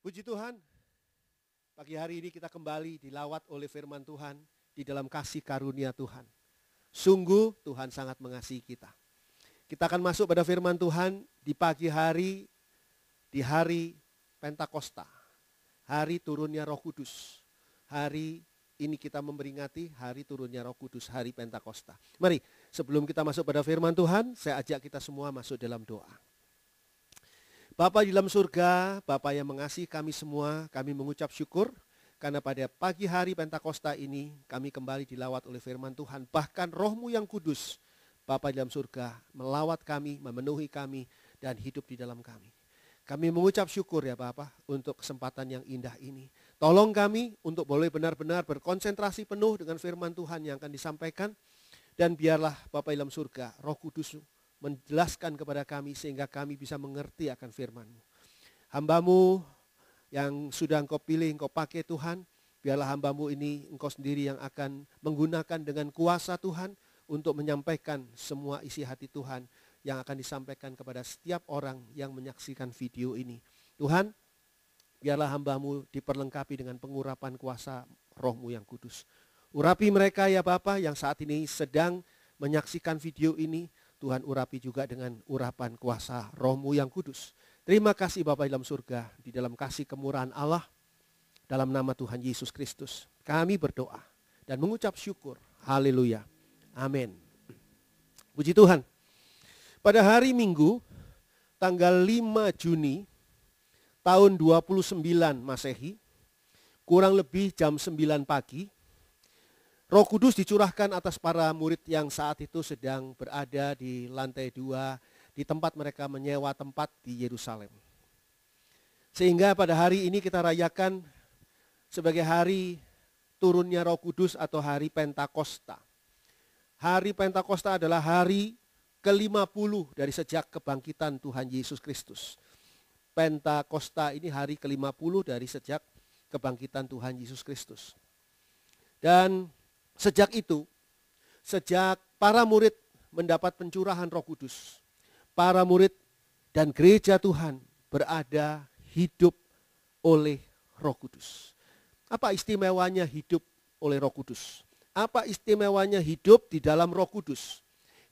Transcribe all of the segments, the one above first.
Puji Tuhan, pagi hari ini kita kembali dilawat oleh firman Tuhan di dalam kasih karunia Tuhan. Sungguh Tuhan sangat mengasihi kita. Kita akan masuk pada firman Tuhan di pagi hari, di hari Pentakosta. Hari turunnya roh kudus. Hari ini kita memperingati hari turunnya roh kudus, hari Pentakosta. Mari sebelum kita masuk pada firman Tuhan, saya ajak kita semua masuk dalam doa. Bapak di dalam surga, Bapak yang mengasihi kami semua, kami mengucap syukur karena pada pagi hari Pentakosta ini kami kembali dilawat oleh firman Tuhan, bahkan rohmu yang kudus, Bapak di dalam surga, melawat kami, memenuhi kami, dan hidup di dalam kami. Kami mengucap syukur ya Bapak untuk kesempatan yang indah ini. Tolong kami untuk boleh benar-benar berkonsentrasi penuh dengan firman Tuhan yang akan disampaikan. Dan biarlah Bapak di dalam surga, roh kudus menjelaskan kepada kami sehingga kami bisa mengerti akan firman-Mu. Hambamu yang sudah engkau pilih, engkau pakai Tuhan, biarlah hambamu ini engkau sendiri yang akan menggunakan dengan kuasa Tuhan untuk menyampaikan semua isi hati Tuhan yang akan disampaikan kepada setiap orang yang menyaksikan video ini. Tuhan, biarlah hambamu diperlengkapi dengan pengurapan kuasa rohmu yang kudus. Urapi mereka ya Bapa yang saat ini sedang menyaksikan video ini, Tuhan urapi juga dengan urapan kuasa rohmu yang kudus. Terima kasih Bapak dalam surga, di dalam kasih kemurahan Allah, dalam nama Tuhan Yesus Kristus. Kami berdoa dan mengucap syukur. Haleluya. Amin. Puji Tuhan. Pada hari Minggu, tanggal 5 Juni tahun 29 Masehi, kurang lebih jam 9 pagi, Roh Kudus dicurahkan atas para murid yang saat itu sedang berada di lantai dua di tempat mereka menyewa tempat di Yerusalem. Sehingga pada hari ini kita rayakan sebagai hari turunnya Roh Kudus atau hari Pentakosta. Hari Pentakosta adalah hari ke-50 dari sejak kebangkitan Tuhan Yesus Kristus. Pentakosta ini hari ke-50 dari sejak kebangkitan Tuhan Yesus Kristus. Dan Sejak itu, sejak para murid mendapat pencurahan roh kudus, para murid dan gereja Tuhan berada hidup oleh roh kudus. Apa istimewanya hidup oleh roh kudus? Apa istimewanya hidup di dalam roh kudus?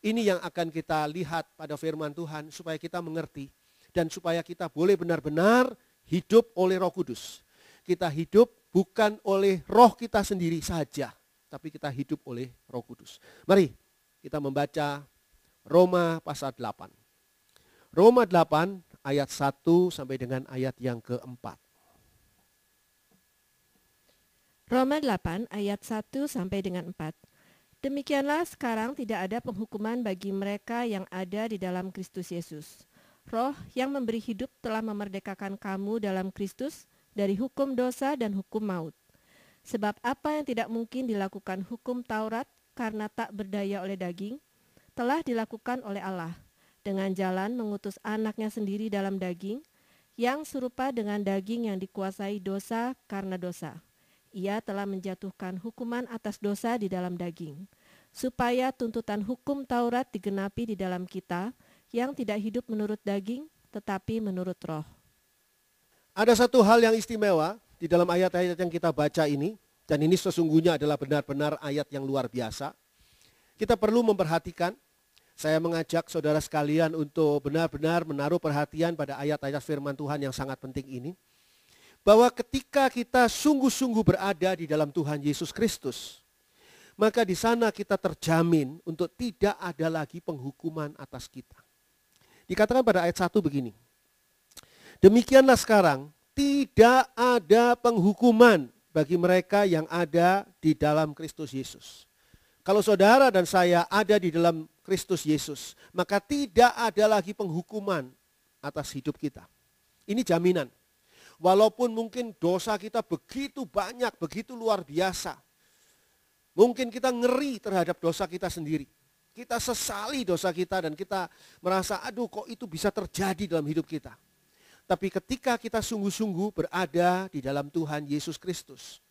Ini yang akan kita lihat pada firman Tuhan supaya kita mengerti dan supaya kita boleh benar-benar hidup oleh roh kudus. Kita hidup bukan oleh roh kita sendiri saja, tapi kita hidup oleh Roh Kudus. Mari kita membaca Roma pasal 8. Roma 8 ayat 1 sampai dengan ayat yang keempat. Roma 8 ayat 1 sampai dengan 4. Demikianlah sekarang tidak ada penghukuman bagi mereka yang ada di dalam Kristus Yesus. Roh yang memberi hidup telah memerdekakan kamu dalam Kristus dari hukum dosa dan hukum maut. Sebab apa yang tidak mungkin dilakukan hukum Taurat karena tak berdaya oleh daging, telah dilakukan oleh Allah dengan jalan mengutus anaknya sendiri dalam daging, yang serupa dengan daging yang dikuasai dosa karena dosa. Ia telah menjatuhkan hukuman atas dosa di dalam daging, supaya tuntutan hukum Taurat digenapi di dalam kita yang tidak hidup menurut daging, tetapi menurut roh. Ada satu hal yang istimewa di dalam ayat-ayat yang kita baca ini, dan ini sesungguhnya adalah benar-benar ayat yang luar biasa, kita perlu memperhatikan, saya mengajak saudara sekalian untuk benar-benar menaruh perhatian pada ayat-ayat firman Tuhan yang sangat penting ini, bahwa ketika kita sungguh-sungguh berada di dalam Tuhan Yesus Kristus, maka di sana kita terjamin untuk tidak ada lagi penghukuman atas kita. Dikatakan pada ayat 1 begini, Demikianlah sekarang tidak ada penghukuman bagi mereka yang ada di dalam Kristus Yesus. Kalau saudara dan saya ada di dalam Kristus Yesus, maka tidak ada lagi penghukuman atas hidup kita. Ini jaminan. Walaupun mungkin dosa kita begitu banyak, begitu luar biasa. Mungkin kita ngeri terhadap dosa kita sendiri. Kita sesali dosa kita dan kita merasa, aduh kok itu bisa terjadi dalam hidup kita. Tapi ketika kita sungguh-sungguh berada di dalam Tuhan Yesus Kristus,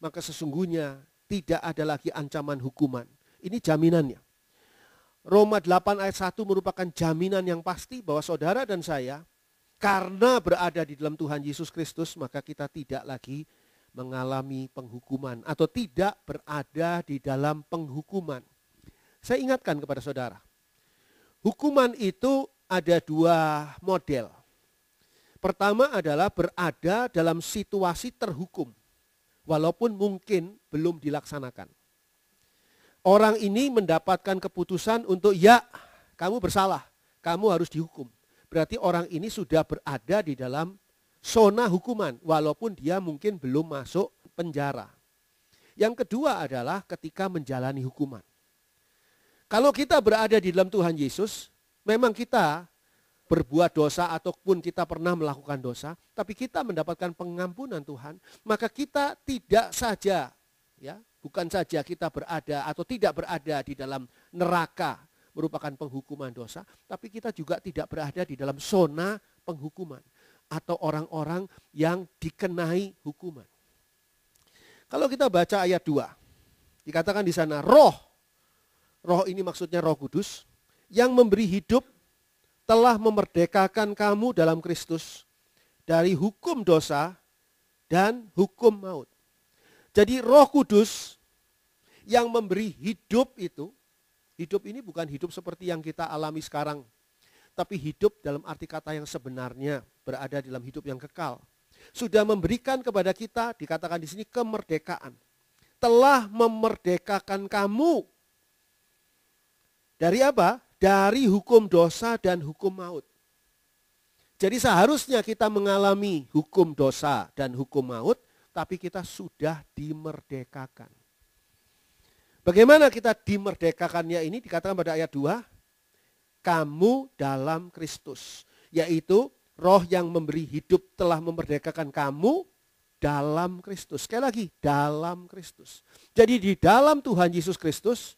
maka sesungguhnya tidak ada lagi ancaman hukuman. Ini jaminannya. Roma 8 ayat 1 merupakan jaminan yang pasti bahwa saudara dan saya karena berada di dalam Tuhan Yesus Kristus maka kita tidak lagi mengalami penghukuman atau tidak berada di dalam penghukuman. Saya ingatkan kepada saudara, hukuman itu ada dua model Pertama adalah berada dalam situasi terhukum, walaupun mungkin belum dilaksanakan. Orang ini mendapatkan keputusan untuk ya, kamu bersalah, kamu harus dihukum. Berarti orang ini sudah berada di dalam zona hukuman, walaupun dia mungkin belum masuk penjara. Yang kedua adalah ketika menjalani hukuman. Kalau kita berada di dalam Tuhan Yesus, memang kita berbuat dosa ataupun kita pernah melakukan dosa, tapi kita mendapatkan pengampunan Tuhan, maka kita tidak saja ya, bukan saja kita berada atau tidak berada di dalam neraka merupakan penghukuman dosa, tapi kita juga tidak berada di dalam zona penghukuman atau orang-orang yang dikenai hukuman. Kalau kita baca ayat 2, dikatakan di sana roh. Roh ini maksudnya roh kudus yang memberi hidup telah memerdekakan kamu dalam Kristus dari hukum dosa dan hukum maut. Jadi Roh Kudus yang memberi hidup itu, hidup ini bukan hidup seperti yang kita alami sekarang, tapi hidup dalam arti kata yang sebenarnya, berada dalam hidup yang kekal. Sudah memberikan kepada kita dikatakan di sini kemerdekaan. Telah memerdekakan kamu dari apa? dari hukum dosa dan hukum maut. Jadi seharusnya kita mengalami hukum dosa dan hukum maut, tapi kita sudah dimerdekakan. Bagaimana kita dimerdekakannya ini dikatakan pada ayat 2, kamu dalam Kristus, yaitu roh yang memberi hidup telah memerdekakan kamu dalam Kristus. Sekali lagi, dalam Kristus. Jadi di dalam Tuhan Yesus Kristus,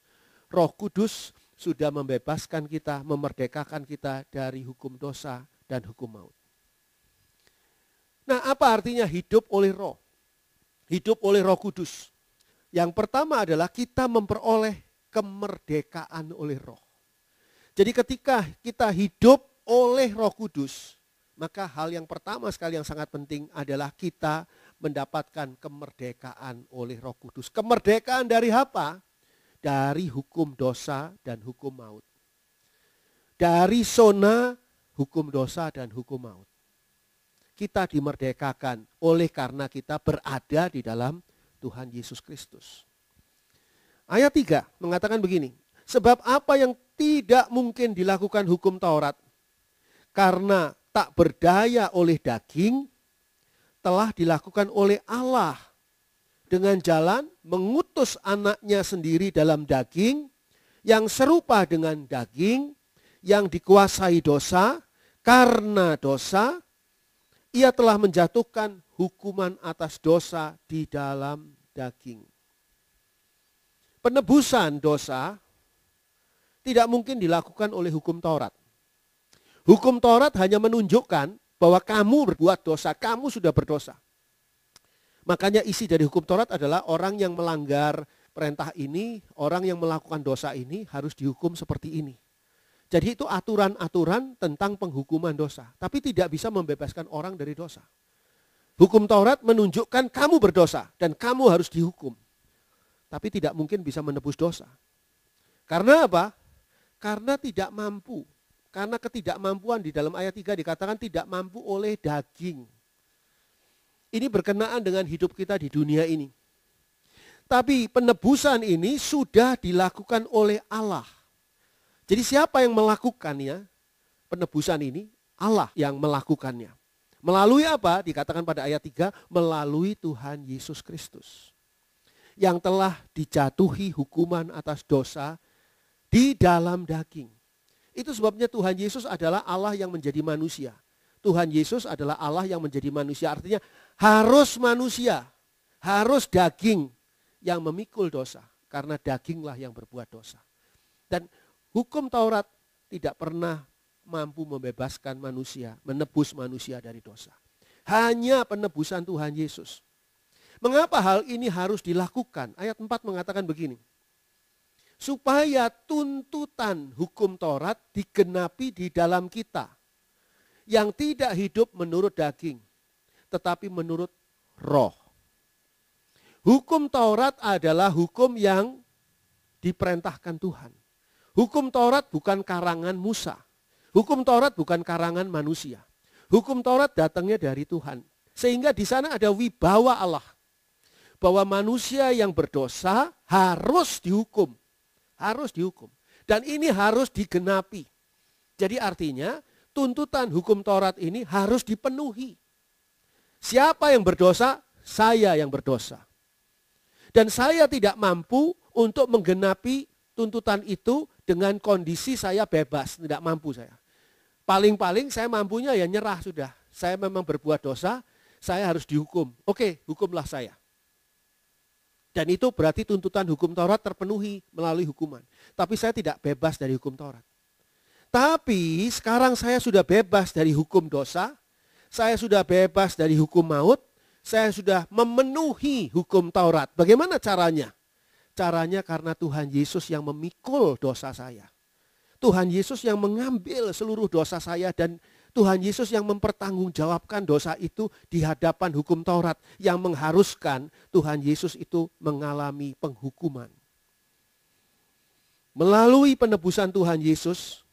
Roh Kudus sudah membebaskan kita, memerdekakan kita dari hukum dosa dan hukum maut. Nah, apa artinya hidup oleh roh? Hidup oleh roh kudus. Yang pertama adalah kita memperoleh kemerdekaan oleh roh. Jadi ketika kita hidup oleh roh kudus, maka hal yang pertama sekali yang sangat penting adalah kita mendapatkan kemerdekaan oleh roh kudus. Kemerdekaan dari apa? dari hukum dosa dan hukum maut. Dari zona hukum dosa dan hukum maut. Kita dimerdekakan oleh karena kita berada di dalam Tuhan Yesus Kristus. Ayat 3 mengatakan begini, sebab apa yang tidak mungkin dilakukan hukum Taurat karena tak berdaya oleh daging telah dilakukan oleh Allah dengan jalan mengutus anaknya sendiri dalam daging yang serupa dengan daging yang dikuasai dosa karena dosa ia telah menjatuhkan hukuman atas dosa di dalam daging. Penebusan dosa tidak mungkin dilakukan oleh hukum Taurat. Hukum Taurat hanya menunjukkan bahwa kamu berbuat dosa, kamu sudah berdosa. Makanya isi dari hukum Taurat adalah orang yang melanggar perintah ini, orang yang melakukan dosa ini harus dihukum seperti ini. Jadi itu aturan-aturan tentang penghukuman dosa, tapi tidak bisa membebaskan orang dari dosa. Hukum Taurat menunjukkan kamu berdosa dan kamu harus dihukum. Tapi tidak mungkin bisa menebus dosa. Karena apa? Karena tidak mampu. Karena ketidakmampuan di dalam ayat 3 dikatakan tidak mampu oleh daging ini berkenaan dengan hidup kita di dunia ini. Tapi penebusan ini sudah dilakukan oleh Allah. Jadi siapa yang melakukannya? Penebusan ini Allah yang melakukannya. Melalui apa? Dikatakan pada ayat 3, melalui Tuhan Yesus Kristus. Yang telah dijatuhi hukuman atas dosa di dalam daging. Itu sebabnya Tuhan Yesus adalah Allah yang menjadi manusia. Tuhan Yesus adalah Allah yang menjadi manusia. Artinya harus manusia, harus daging yang memikul dosa. Karena daginglah yang berbuat dosa. Dan hukum Taurat tidak pernah mampu membebaskan manusia, menebus manusia dari dosa. Hanya penebusan Tuhan Yesus. Mengapa hal ini harus dilakukan? Ayat 4 mengatakan begini. Supaya tuntutan hukum Taurat digenapi di dalam kita yang tidak hidup menurut daging, tetapi menurut roh. Hukum Taurat adalah hukum yang diperintahkan Tuhan. Hukum Taurat bukan karangan Musa. Hukum Taurat bukan karangan manusia. Hukum Taurat datangnya dari Tuhan. Sehingga di sana ada wibawa Allah. Bahwa manusia yang berdosa harus dihukum. Harus dihukum. Dan ini harus digenapi. Jadi artinya tuntutan hukum Taurat ini harus dipenuhi. Siapa yang berdosa? Saya yang berdosa. Dan saya tidak mampu untuk menggenapi tuntutan itu dengan kondisi saya bebas, tidak mampu saya. Paling-paling saya mampunya ya nyerah sudah. Saya memang berbuat dosa, saya harus dihukum. Oke, hukumlah saya. Dan itu berarti tuntutan hukum Taurat terpenuhi melalui hukuman. Tapi saya tidak bebas dari hukum Taurat. Tapi sekarang saya sudah bebas dari hukum dosa, saya sudah bebas dari hukum maut, saya sudah memenuhi hukum Taurat. Bagaimana caranya? Caranya karena Tuhan Yesus yang memikul dosa saya. Tuhan Yesus yang mengambil seluruh dosa saya dan Tuhan Yesus yang mempertanggungjawabkan dosa itu di hadapan hukum Taurat yang mengharuskan Tuhan Yesus itu mengalami penghukuman. Melalui penebusan Tuhan Yesus,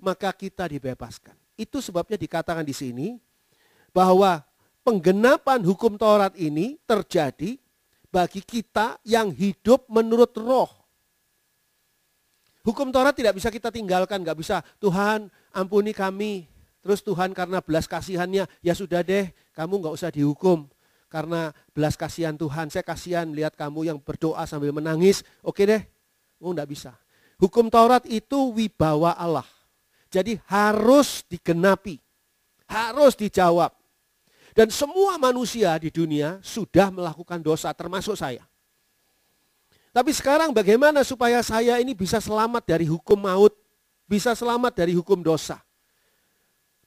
maka kita dibebaskan. Itu sebabnya dikatakan di sini bahwa penggenapan hukum Taurat ini terjadi bagi kita yang hidup menurut roh. Hukum Taurat tidak bisa kita tinggalkan, nggak bisa Tuhan ampuni kami. Terus Tuhan karena belas kasihannya, ya sudah deh kamu nggak usah dihukum. Karena belas kasihan Tuhan, saya kasihan lihat kamu yang berdoa sambil menangis. Oke deh, oh nggak bisa. Hukum Taurat itu wibawa Allah. Jadi harus digenapi, harus dijawab. Dan semua manusia di dunia sudah melakukan dosa, termasuk saya. Tapi sekarang bagaimana supaya saya ini bisa selamat dari hukum maut, bisa selamat dari hukum dosa.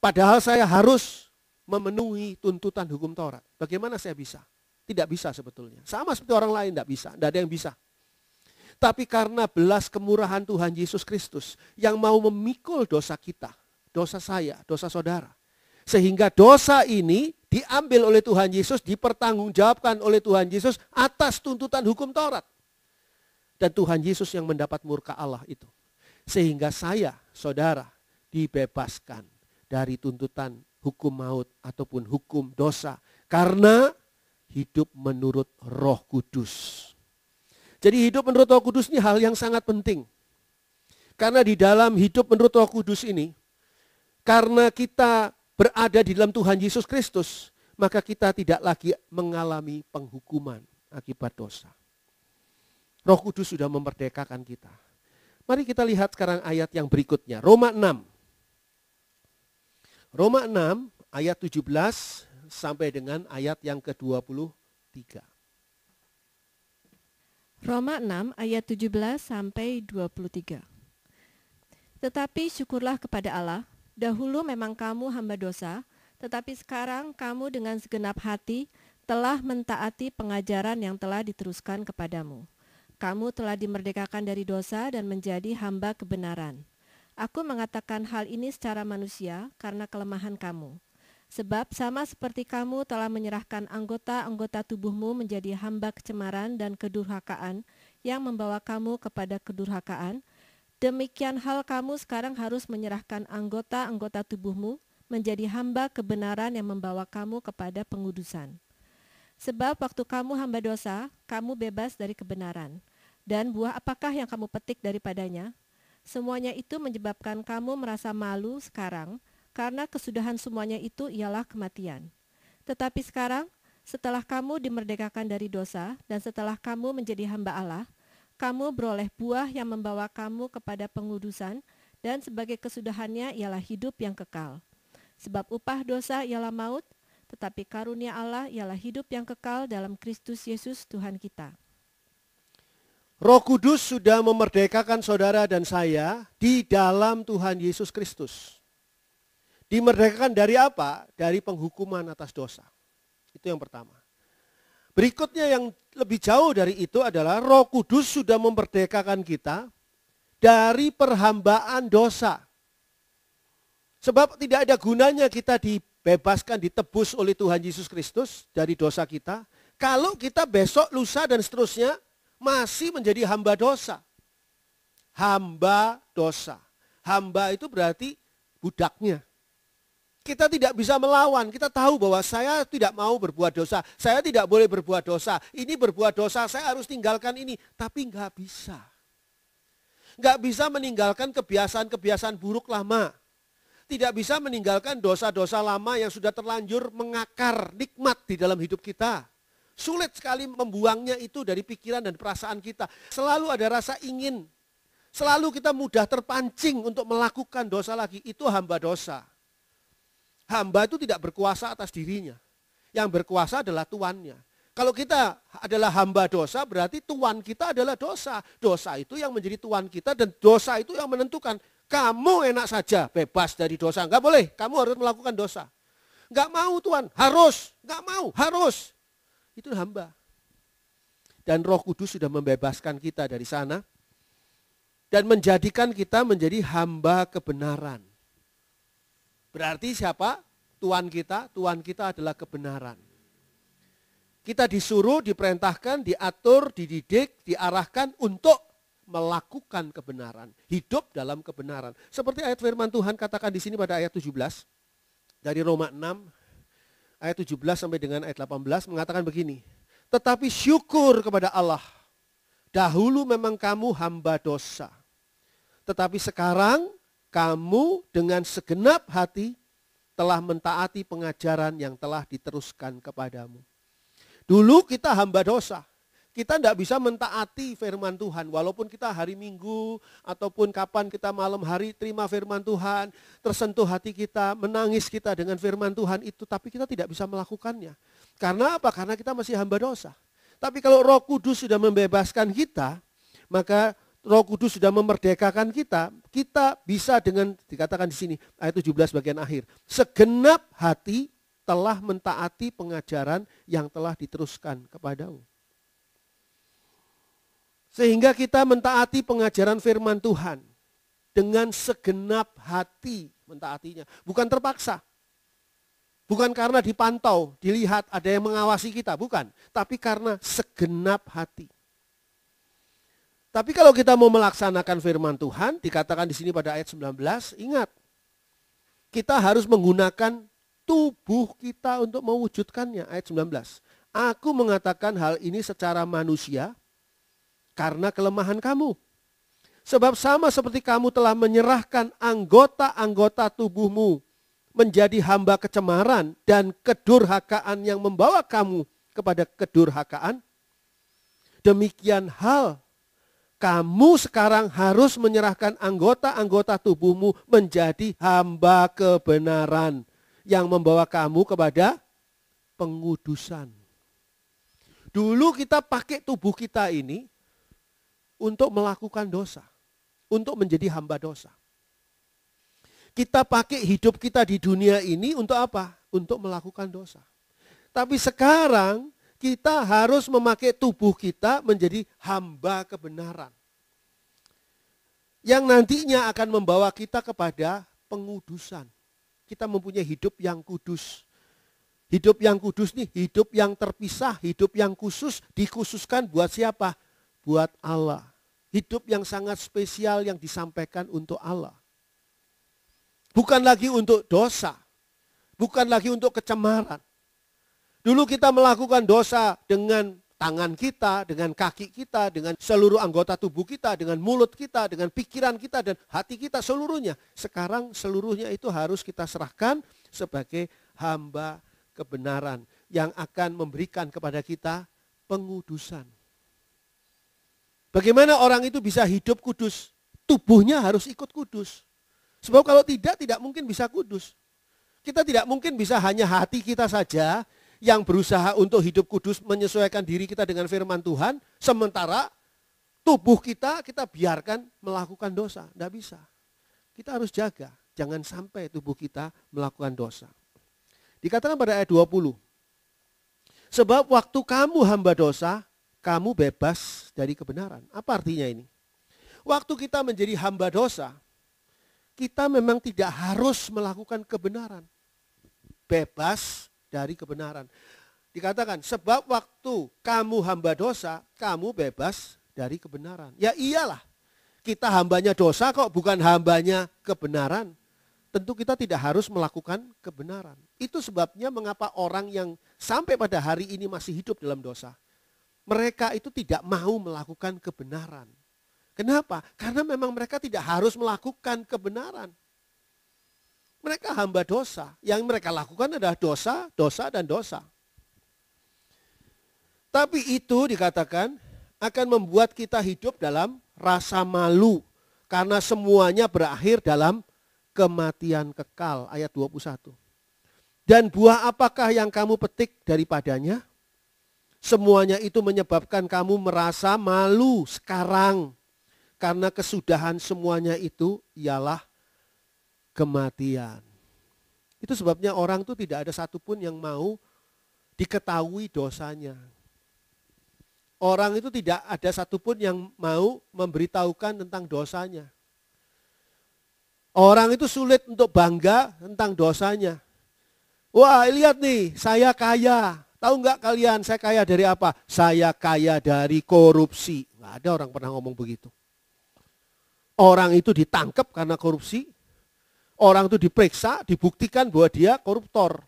Padahal saya harus memenuhi tuntutan hukum Taurat. Bagaimana saya bisa? Tidak bisa sebetulnya. Sama seperti orang lain, tidak bisa. Tidak ada yang bisa. Tapi karena belas kemurahan Tuhan Yesus Kristus yang mau memikul dosa kita, dosa saya, dosa saudara. Sehingga dosa ini diambil oleh Tuhan Yesus, dipertanggungjawabkan oleh Tuhan Yesus atas tuntutan hukum Taurat. Dan Tuhan Yesus yang mendapat murka Allah itu. Sehingga saya, saudara, dibebaskan dari tuntutan hukum maut ataupun hukum dosa. Karena hidup menurut roh kudus. Jadi hidup menurut Roh Kudus ini hal yang sangat penting. Karena di dalam hidup menurut Roh Kudus ini, karena kita berada di dalam Tuhan Yesus Kristus, maka kita tidak lagi mengalami penghukuman akibat dosa. Roh Kudus sudah memerdekakan kita. Mari kita lihat sekarang ayat yang berikutnya, Roma 6. Roma 6 ayat 17 sampai dengan ayat yang ke-23. Roma 6 ayat 17 sampai 23. Tetapi syukurlah kepada Allah, dahulu memang kamu hamba dosa, tetapi sekarang kamu dengan segenap hati telah mentaati pengajaran yang telah diteruskan kepadamu. Kamu telah dimerdekakan dari dosa dan menjadi hamba kebenaran. Aku mengatakan hal ini secara manusia karena kelemahan kamu Sebab sama seperti kamu telah menyerahkan anggota-anggota tubuhmu menjadi hamba kecemaran dan kedurhakaan yang membawa kamu kepada kedurhakaan, demikian hal kamu sekarang harus menyerahkan anggota-anggota tubuhmu menjadi hamba kebenaran yang membawa kamu kepada pengudusan. Sebab waktu kamu hamba dosa, kamu bebas dari kebenaran. Dan buah apakah yang kamu petik daripadanya? Semuanya itu menyebabkan kamu merasa malu sekarang, karena kesudahan semuanya itu ialah kematian. Tetapi sekarang, setelah kamu dimerdekakan dari dosa dan setelah kamu menjadi hamba Allah, kamu beroleh buah yang membawa kamu kepada pengudusan dan sebagai kesudahannya ialah hidup yang kekal. Sebab upah dosa ialah maut, tetapi karunia Allah ialah hidup yang kekal dalam Kristus Yesus Tuhan kita. Roh Kudus sudah memerdekakan saudara dan saya di dalam Tuhan Yesus Kristus. Dimerdekakan dari apa? Dari penghukuman atas dosa. Itu yang pertama. Berikutnya yang lebih jauh dari itu adalah Roh Kudus sudah memerdekakan kita dari perhambaan dosa. Sebab tidak ada gunanya kita dibebaskan, ditebus oleh Tuhan Yesus Kristus dari dosa kita. Kalau kita besok, lusa, dan seterusnya masih menjadi hamba dosa. Hamba dosa. Hamba itu berarti budaknya kita tidak bisa melawan. Kita tahu bahwa saya tidak mau berbuat dosa. Saya tidak boleh berbuat dosa. Ini berbuat dosa, saya harus tinggalkan ini. Tapi nggak bisa. Nggak bisa meninggalkan kebiasaan-kebiasaan buruk lama. Tidak bisa meninggalkan dosa-dosa lama yang sudah terlanjur mengakar nikmat di dalam hidup kita. Sulit sekali membuangnya itu dari pikiran dan perasaan kita. Selalu ada rasa ingin. Selalu kita mudah terpancing untuk melakukan dosa lagi. Itu hamba dosa. Hamba itu tidak berkuasa atas dirinya. Yang berkuasa adalah tuannya. Kalau kita adalah hamba dosa, berarti tuan kita adalah dosa. Dosa itu yang menjadi tuan kita dan dosa itu yang menentukan. Kamu enak saja bebas dari dosa. Enggak boleh, kamu harus melakukan dosa. Enggak mau tuan harus. Enggak mau, harus. Itu hamba. Dan roh kudus sudah membebaskan kita dari sana. Dan menjadikan kita menjadi hamba kebenaran. Berarti siapa? Tuhan kita, Tuhan kita adalah kebenaran. Kita disuruh, diperintahkan, diatur, dididik, diarahkan untuk melakukan kebenaran, hidup dalam kebenaran. Seperti ayat firman Tuhan katakan di sini pada ayat 17 dari Roma 6 ayat 17 sampai dengan ayat 18 mengatakan begini. Tetapi syukur kepada Allah. Dahulu memang kamu hamba dosa. Tetapi sekarang kamu dengan segenap hati telah mentaati pengajaran yang telah diteruskan kepadamu. Dulu kita hamba dosa. Kita tidak bisa mentaati firman Tuhan. Walaupun kita hari minggu ataupun kapan kita malam hari terima firman Tuhan. Tersentuh hati kita, menangis kita dengan firman Tuhan itu. Tapi kita tidak bisa melakukannya. Karena apa? Karena kita masih hamba dosa. Tapi kalau roh kudus sudah membebaskan kita, maka Roh Kudus sudah memerdekakan kita, kita bisa dengan dikatakan di sini ayat 17 bagian akhir, segenap hati telah mentaati pengajaran yang telah diteruskan kepadamu. Sehingga kita mentaati pengajaran firman Tuhan dengan segenap hati mentaatinya, bukan terpaksa. Bukan karena dipantau, dilihat ada yang mengawasi kita, bukan, tapi karena segenap hati. Tapi kalau kita mau melaksanakan firman Tuhan, dikatakan di sini pada ayat 19, ingat, kita harus menggunakan tubuh kita untuk mewujudkannya. Ayat 19, aku mengatakan hal ini secara manusia karena kelemahan kamu. Sebab sama seperti kamu telah menyerahkan anggota-anggota tubuhmu menjadi hamba kecemaran dan kedurhakaan yang membawa kamu kepada kedurhakaan, demikian hal kamu sekarang harus menyerahkan anggota-anggota tubuhmu menjadi hamba kebenaran yang membawa kamu kepada pengudusan. Dulu kita pakai tubuh kita ini untuk melakukan dosa, untuk menjadi hamba dosa. Kita pakai hidup kita di dunia ini untuk apa? Untuk melakukan dosa. Tapi sekarang kita harus memakai tubuh kita menjadi hamba kebenaran. Yang nantinya akan membawa kita kepada pengudusan. Kita mempunyai hidup yang kudus. Hidup yang kudus nih, hidup yang terpisah, hidup yang khusus, dikhususkan buat siapa? Buat Allah. Hidup yang sangat spesial yang disampaikan untuk Allah. Bukan lagi untuk dosa, bukan lagi untuk kecemaran, Dulu kita melakukan dosa dengan tangan kita, dengan kaki kita, dengan seluruh anggota tubuh kita, dengan mulut kita, dengan pikiran kita, dan hati kita seluruhnya. Sekarang seluruhnya itu harus kita serahkan sebagai hamba kebenaran yang akan memberikan kepada kita pengudusan. Bagaimana orang itu bisa hidup kudus? Tubuhnya harus ikut kudus. Sebab kalau tidak, tidak mungkin bisa kudus. Kita tidak mungkin bisa hanya hati kita saja yang berusaha untuk hidup kudus menyesuaikan diri kita dengan firman Tuhan, sementara tubuh kita kita biarkan melakukan dosa. Tidak bisa. Kita harus jaga, jangan sampai tubuh kita melakukan dosa. Dikatakan pada ayat 20. Sebab waktu kamu hamba dosa, kamu bebas dari kebenaran. Apa artinya ini? Waktu kita menjadi hamba dosa, kita memang tidak harus melakukan kebenaran. Bebas dari kebenaran. Dikatakan, sebab waktu kamu hamba dosa, kamu bebas dari kebenaran. Ya iyalah, kita hambanya dosa kok, bukan hambanya kebenaran. Tentu kita tidak harus melakukan kebenaran. Itu sebabnya mengapa orang yang sampai pada hari ini masih hidup dalam dosa. Mereka itu tidak mau melakukan kebenaran. Kenapa? Karena memang mereka tidak harus melakukan kebenaran. Mereka hamba dosa. Yang mereka lakukan adalah dosa, dosa, dan dosa. Tapi itu dikatakan akan membuat kita hidup dalam rasa malu. Karena semuanya berakhir dalam kematian kekal. Ayat 21. Dan buah apakah yang kamu petik daripadanya? Semuanya itu menyebabkan kamu merasa malu sekarang. Karena kesudahan semuanya itu ialah kematian. Itu sebabnya orang itu tidak ada satupun yang mau diketahui dosanya. Orang itu tidak ada satupun yang mau memberitahukan tentang dosanya. Orang itu sulit untuk bangga tentang dosanya. Wah, lihat nih, saya kaya. Tahu enggak kalian saya kaya dari apa? Saya kaya dari korupsi. Nggak ada orang pernah ngomong begitu. Orang itu ditangkap karena korupsi, orang itu diperiksa, dibuktikan bahwa dia koruptor.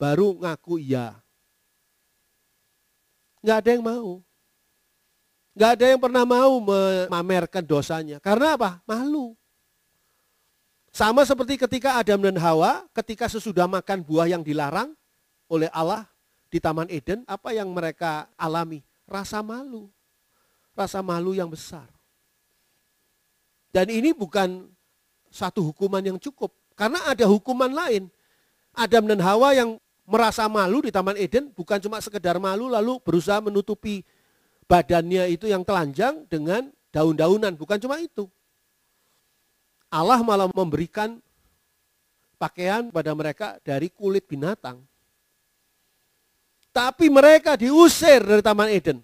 Baru ngaku iya. Nggak ada yang mau. Nggak ada yang pernah mau memamerkan dosanya. Karena apa? Malu. Sama seperti ketika Adam dan Hawa, ketika sesudah makan buah yang dilarang oleh Allah di Taman Eden, apa yang mereka alami? Rasa malu. Rasa malu yang besar. Dan ini bukan satu hukuman yang cukup. Karena ada hukuman lain. Adam dan Hawa yang merasa malu di Taman Eden bukan cuma sekedar malu lalu berusaha menutupi badannya itu yang telanjang dengan daun-daunan. Bukan cuma itu. Allah malah memberikan pakaian pada mereka dari kulit binatang. Tapi mereka diusir dari Taman Eden.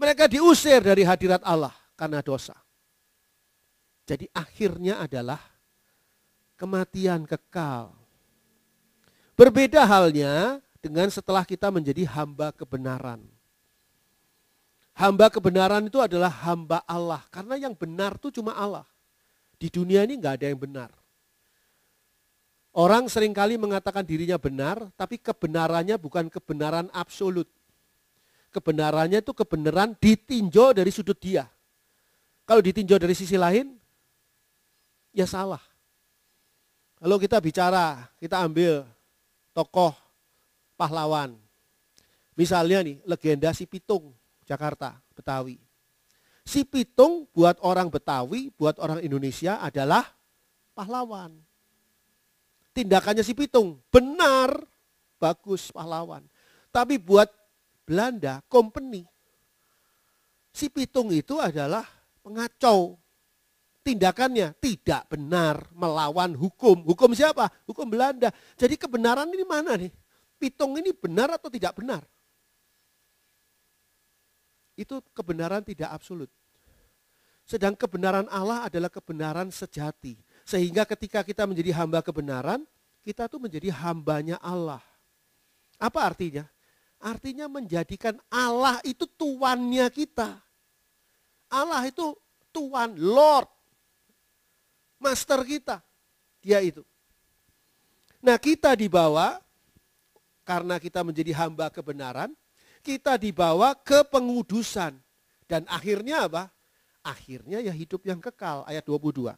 Mereka diusir dari hadirat Allah karena dosa. Jadi akhirnya adalah kematian kekal. Berbeda halnya dengan setelah kita menjadi hamba kebenaran. Hamba kebenaran itu adalah hamba Allah. Karena yang benar itu cuma Allah. Di dunia ini nggak ada yang benar. Orang seringkali mengatakan dirinya benar, tapi kebenarannya bukan kebenaran absolut. Kebenarannya itu kebenaran ditinjau dari sudut dia. Kalau ditinjau dari sisi lain, ya salah. Kalau kita bicara, kita ambil tokoh pahlawan. Misalnya nih, legenda si Pitung, Jakarta, Betawi. Si Pitung buat orang Betawi, buat orang Indonesia adalah pahlawan. Tindakannya si Pitung, benar, bagus, pahlawan. Tapi buat Belanda, company, si Pitung itu adalah pengacau, tindakannya tidak benar melawan hukum. Hukum siapa? Hukum Belanda. Jadi kebenaran ini mana nih? Pitung ini benar atau tidak benar? Itu kebenaran tidak absolut. Sedang kebenaran Allah adalah kebenaran sejati. Sehingga ketika kita menjadi hamba kebenaran, kita tuh menjadi hambanya Allah. Apa artinya? Artinya menjadikan Allah itu tuannya kita. Allah itu tuan, Lord master kita. Dia itu. Nah kita dibawa, karena kita menjadi hamba kebenaran, kita dibawa ke pengudusan. Dan akhirnya apa? Akhirnya ya hidup yang kekal, ayat 22.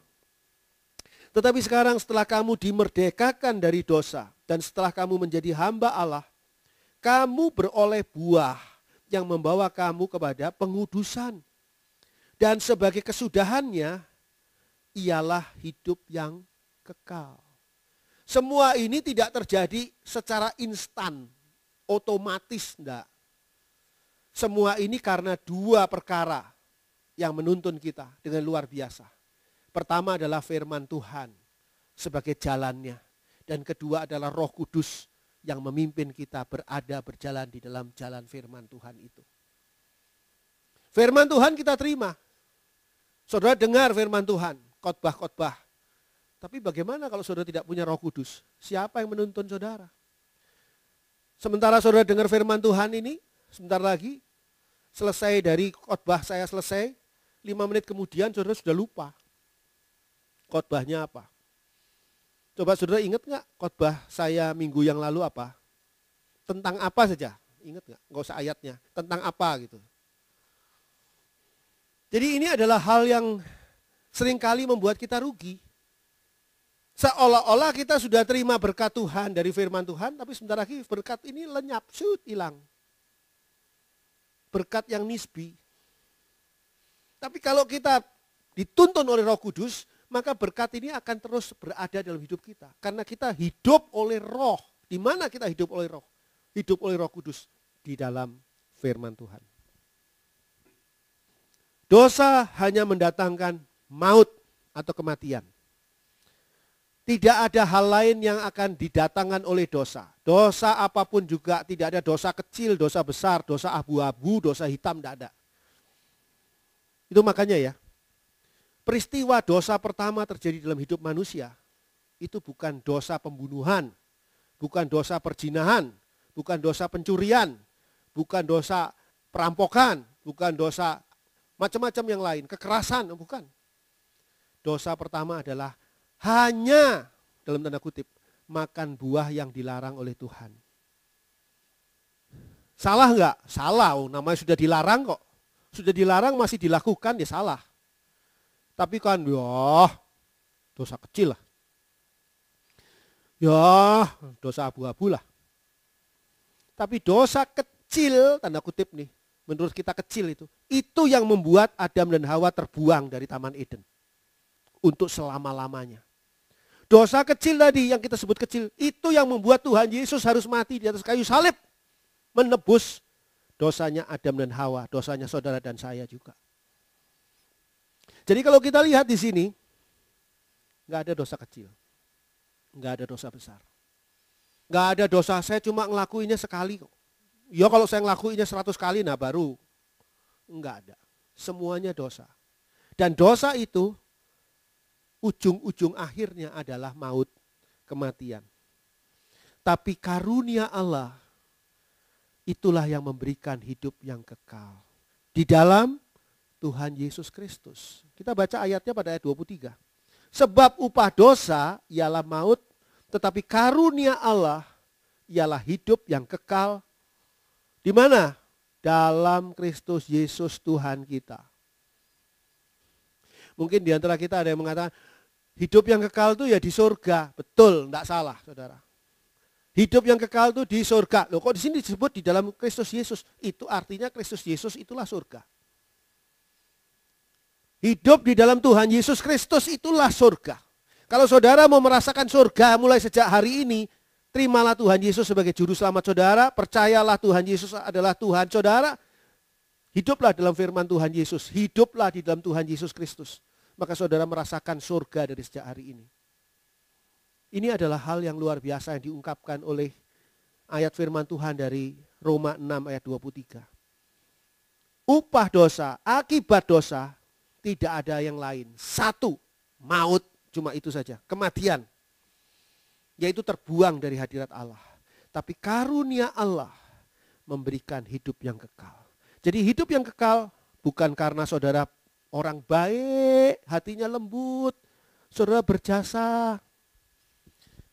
Tetapi sekarang setelah kamu dimerdekakan dari dosa, dan setelah kamu menjadi hamba Allah, kamu beroleh buah yang membawa kamu kepada pengudusan. Dan sebagai kesudahannya, ialah hidup yang kekal. Semua ini tidak terjadi secara instan, otomatis enggak. Semua ini karena dua perkara yang menuntun kita dengan luar biasa. Pertama adalah firman Tuhan sebagai jalannya. Dan kedua adalah roh kudus yang memimpin kita berada berjalan di dalam jalan firman Tuhan itu. Firman Tuhan kita terima. Saudara dengar firman Tuhan. Kotbah-kotbah, Tapi bagaimana kalau saudara tidak punya roh kudus? Siapa yang menuntun saudara? Sementara saudara dengar firman Tuhan ini, sebentar lagi, selesai dari khotbah saya selesai, lima menit kemudian saudara sudah lupa khotbahnya apa. Coba saudara ingat nggak khotbah saya minggu yang lalu apa? Tentang apa saja? Ingat nggak? Nggak usah ayatnya. Tentang apa gitu. Jadi ini adalah hal yang seringkali membuat kita rugi. Seolah-olah kita sudah terima berkat Tuhan dari firman Tuhan, tapi sebentar lagi berkat ini lenyap, sud, hilang. Berkat yang nisbi. Tapi kalau kita dituntun oleh roh kudus, maka berkat ini akan terus berada dalam hidup kita. Karena kita hidup oleh roh. Di mana kita hidup oleh roh? Hidup oleh roh kudus. Di dalam firman Tuhan. Dosa hanya mendatangkan maut atau kematian. Tidak ada hal lain yang akan didatangkan oleh dosa. Dosa apapun juga, tidak ada dosa kecil, dosa besar, dosa abu-abu, dosa hitam, tidak ada. Itu makanya ya, peristiwa dosa pertama terjadi dalam hidup manusia, itu bukan dosa pembunuhan, bukan dosa perjinahan, bukan dosa pencurian, bukan dosa perampokan, bukan dosa macam-macam yang lain, kekerasan, bukan. Dosa pertama adalah hanya dalam tanda kutip makan buah yang dilarang oleh Tuhan. Salah enggak? Salah, oh, namanya sudah dilarang kok. Sudah dilarang masih dilakukan ya salah. Tapi kan wah dosa kecil lah. Ya dosa abu-abu lah. Tapi dosa kecil, tanda kutip nih, menurut kita kecil itu, itu yang membuat Adam dan Hawa terbuang dari Taman Eden untuk selama-lamanya. Dosa kecil tadi yang kita sebut kecil, itu yang membuat Tuhan Yesus harus mati di atas kayu salib. Menebus dosanya Adam dan Hawa, dosanya saudara dan saya juga. Jadi kalau kita lihat di sini, nggak ada dosa kecil, nggak ada dosa besar, nggak ada dosa saya cuma ngelakuinnya sekali Ya kalau saya ngelakuinnya seratus kali, nah baru nggak ada. Semuanya dosa. Dan dosa itu ujung-ujung akhirnya adalah maut, kematian. Tapi karunia Allah itulah yang memberikan hidup yang kekal. Di dalam Tuhan Yesus Kristus. Kita baca ayatnya pada ayat 23. Sebab upah dosa ialah maut, tetapi karunia Allah ialah hidup yang kekal. Di mana? Dalam Kristus Yesus Tuhan kita. Mungkin di antara kita ada yang mengatakan, hidup yang kekal itu ya di surga. Betul, enggak salah saudara. Hidup yang kekal itu di surga. Loh kok di sini disebut di dalam Kristus Yesus? Itu artinya Kristus Yesus itulah surga. Hidup di dalam Tuhan Yesus Kristus itulah surga. Kalau saudara mau merasakan surga mulai sejak hari ini, terimalah Tuhan Yesus sebagai juru selamat saudara, percayalah Tuhan Yesus adalah Tuhan saudara, Hiduplah dalam firman Tuhan Yesus. Hiduplah di dalam Tuhan Yesus Kristus. Maka saudara merasakan surga dari sejak hari ini. Ini adalah hal yang luar biasa yang diungkapkan oleh ayat firman Tuhan dari Roma 6 ayat 23. Upah dosa, akibat dosa, tidak ada yang lain. Satu, maut, cuma itu saja, kematian. Yaitu terbuang dari hadirat Allah. Tapi karunia Allah memberikan hidup yang kekal. Jadi hidup yang kekal bukan karena saudara orang baik, hatinya lembut, saudara berjasa.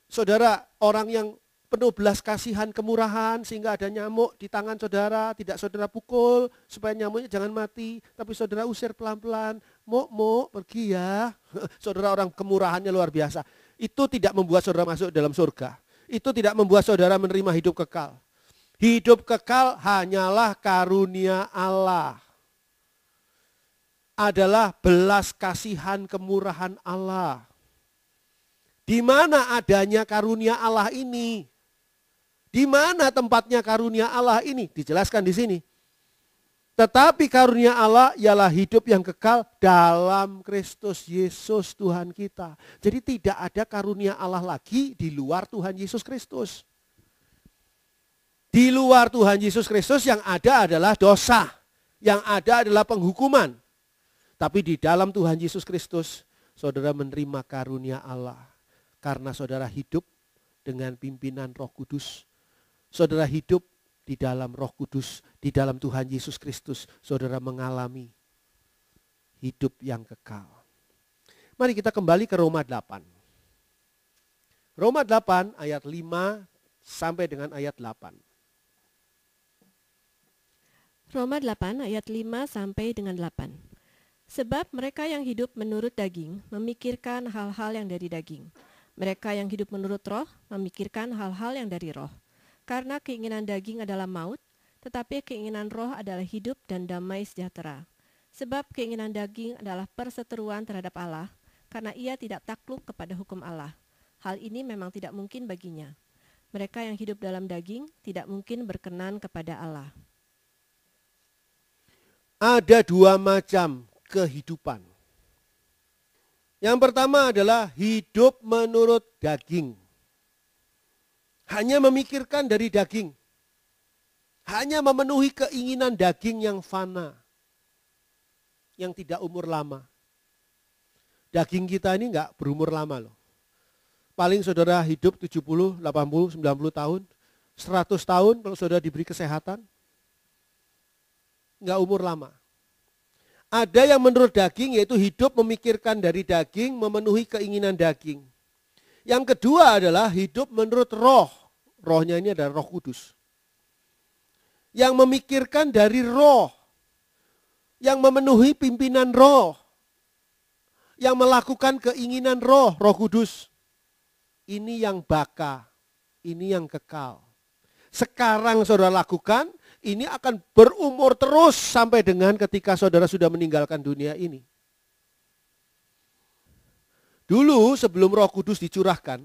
Saudara orang yang penuh belas kasihan kemurahan sehingga ada nyamuk di tangan saudara, tidak saudara pukul supaya nyamuknya jangan mati, tapi saudara usir pelan-pelan, mok mok pergi ya. saudara orang kemurahannya luar biasa. Itu tidak membuat saudara masuk dalam surga. Itu tidak membuat saudara menerima hidup kekal. Hidup kekal hanyalah karunia Allah. Adalah belas kasihan kemurahan Allah. Di mana adanya karunia Allah ini? Di mana tempatnya karunia Allah ini? Dijelaskan di sini. Tetapi karunia Allah ialah hidup yang kekal dalam Kristus Yesus Tuhan kita. Jadi tidak ada karunia Allah lagi di luar Tuhan Yesus Kristus. Di luar Tuhan Yesus Kristus yang ada adalah dosa, yang ada adalah penghukuman. Tapi di dalam Tuhan Yesus Kristus, saudara menerima karunia Allah. Karena saudara hidup dengan pimpinan roh kudus. Saudara hidup di dalam roh kudus, di dalam Tuhan Yesus Kristus. Saudara mengalami hidup yang kekal. Mari kita kembali ke Roma 8. Roma 8 ayat 5 sampai dengan ayat 8. Roma 8 ayat 5 sampai dengan 8. Sebab mereka yang hidup menurut daging memikirkan hal-hal yang dari daging. Mereka yang hidup menurut roh memikirkan hal-hal yang dari roh. Karena keinginan daging adalah maut, tetapi keinginan roh adalah hidup dan damai sejahtera. Sebab keinginan daging adalah perseteruan terhadap Allah, karena ia tidak takluk kepada hukum Allah. Hal ini memang tidak mungkin baginya. Mereka yang hidup dalam daging tidak mungkin berkenan kepada Allah ada dua macam kehidupan. Yang pertama adalah hidup menurut daging. Hanya memikirkan dari daging. Hanya memenuhi keinginan daging yang fana. Yang tidak umur lama. Daging kita ini enggak berumur lama loh. Paling saudara hidup 70, 80, 90 tahun. 100 tahun kalau saudara diberi kesehatan nggak umur lama. Ada yang menurut daging yaitu hidup memikirkan dari daging, memenuhi keinginan daging. Yang kedua adalah hidup menurut roh. Rohnya ini adalah roh kudus. Yang memikirkan dari roh. Yang memenuhi pimpinan roh. Yang melakukan keinginan roh, roh kudus. Ini yang baka, ini yang kekal. Sekarang saudara lakukan, ini akan berumur terus sampai dengan ketika saudara sudah meninggalkan dunia ini. Dulu sebelum roh kudus dicurahkan,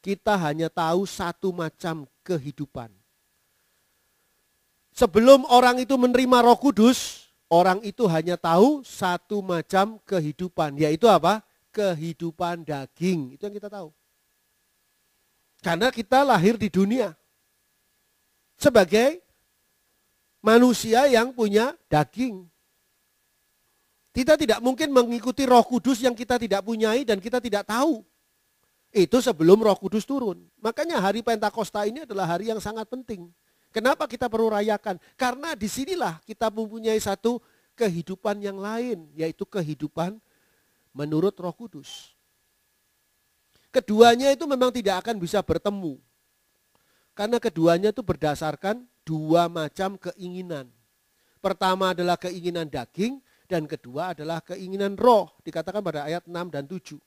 kita hanya tahu satu macam kehidupan. Sebelum orang itu menerima roh kudus, orang itu hanya tahu satu macam kehidupan. Yaitu apa? Kehidupan daging. Itu yang kita tahu. Karena kita lahir di dunia sebagai manusia yang punya daging. Kita tidak mungkin mengikuti roh kudus yang kita tidak punyai dan kita tidak tahu. Itu sebelum roh kudus turun. Makanya hari Pentakosta ini adalah hari yang sangat penting. Kenapa kita perlu rayakan? Karena disinilah kita mempunyai satu kehidupan yang lain, yaitu kehidupan menurut roh kudus. Keduanya itu memang tidak akan bisa bertemu. Karena keduanya itu berdasarkan dua macam keinginan. Pertama adalah keinginan daging dan kedua adalah keinginan roh. Dikatakan pada ayat 6 dan 7.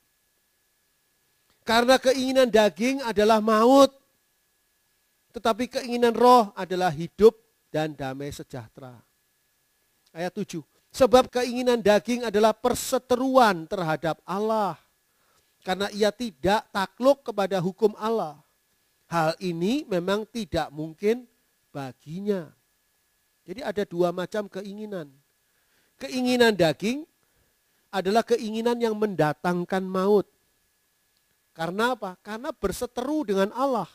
Karena keinginan daging adalah maut. Tetapi keinginan roh adalah hidup dan damai sejahtera. Ayat 7. Sebab keinginan daging adalah perseteruan terhadap Allah. Karena ia tidak takluk kepada hukum Allah hal ini memang tidak mungkin baginya. Jadi ada dua macam keinginan. Keinginan daging adalah keinginan yang mendatangkan maut. Karena apa? Karena berseteru dengan Allah.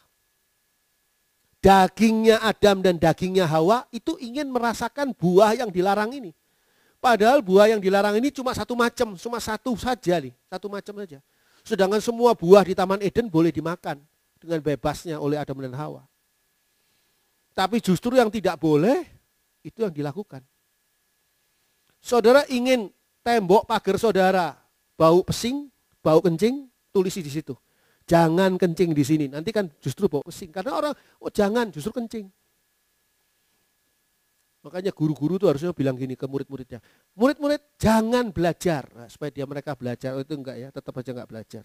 Dagingnya Adam dan dagingnya Hawa itu ingin merasakan buah yang dilarang ini. Padahal buah yang dilarang ini cuma satu macam, cuma satu saja nih, satu macam saja. Sedangkan semua buah di Taman Eden boleh dimakan dengan bebasnya oleh Adam dan Hawa. Tapi justru yang tidak boleh itu yang dilakukan. Saudara ingin tembok pagar saudara bau pesing, bau kencing, tulisi di situ. Jangan kencing di sini. Nanti kan justru bau pesing. Karena orang, oh jangan justru kencing. Makanya guru-guru itu harusnya bilang gini ke murid-muridnya. Murid-murid jangan belajar. Nah, supaya dia mereka belajar. Oh, itu enggak ya, tetap aja enggak belajar.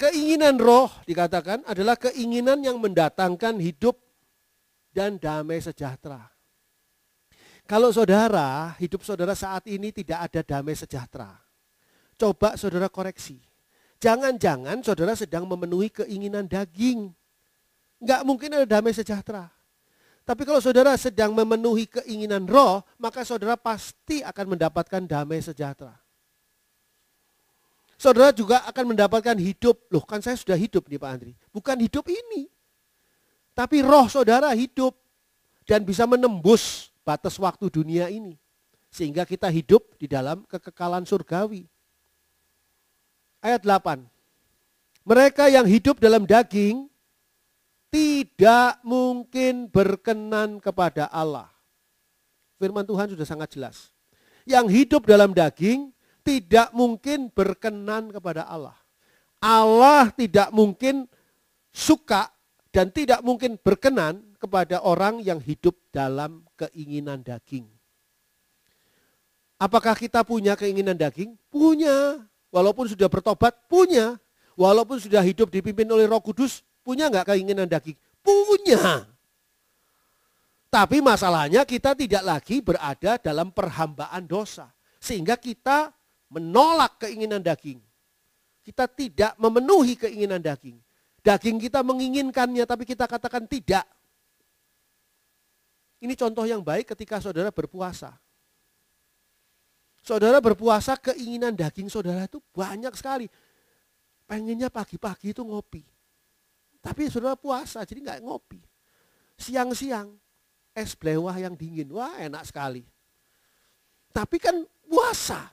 Keinginan roh dikatakan adalah keinginan yang mendatangkan hidup dan damai sejahtera. Kalau saudara, hidup saudara saat ini tidak ada damai sejahtera. Coba saudara koreksi. Jangan-jangan saudara sedang memenuhi keinginan daging. Enggak mungkin ada damai sejahtera. Tapi kalau saudara sedang memenuhi keinginan roh, maka saudara pasti akan mendapatkan damai sejahtera saudara juga akan mendapatkan hidup. Loh kan saya sudah hidup nih Pak Andri. Bukan hidup ini. Tapi roh saudara hidup. Dan bisa menembus batas waktu dunia ini. Sehingga kita hidup di dalam kekekalan surgawi. Ayat 8. Mereka yang hidup dalam daging tidak mungkin berkenan kepada Allah. Firman Tuhan sudah sangat jelas. Yang hidup dalam daging tidak mungkin berkenan kepada Allah. Allah tidak mungkin suka dan tidak mungkin berkenan kepada orang yang hidup dalam keinginan daging. Apakah kita punya keinginan daging? Punya. Walaupun sudah bertobat, punya. Walaupun sudah hidup dipimpin oleh roh kudus, punya nggak keinginan daging? Punya. Tapi masalahnya kita tidak lagi berada dalam perhambaan dosa. Sehingga kita menolak keinginan daging. Kita tidak memenuhi keinginan daging. Daging kita menginginkannya tapi kita katakan tidak. Ini contoh yang baik ketika saudara berpuasa. Saudara berpuasa keinginan daging saudara itu banyak sekali. Pengennya pagi-pagi itu ngopi. Tapi saudara puasa jadi nggak ngopi. Siang-siang es blewah yang dingin. Wah enak sekali. Tapi kan puasa.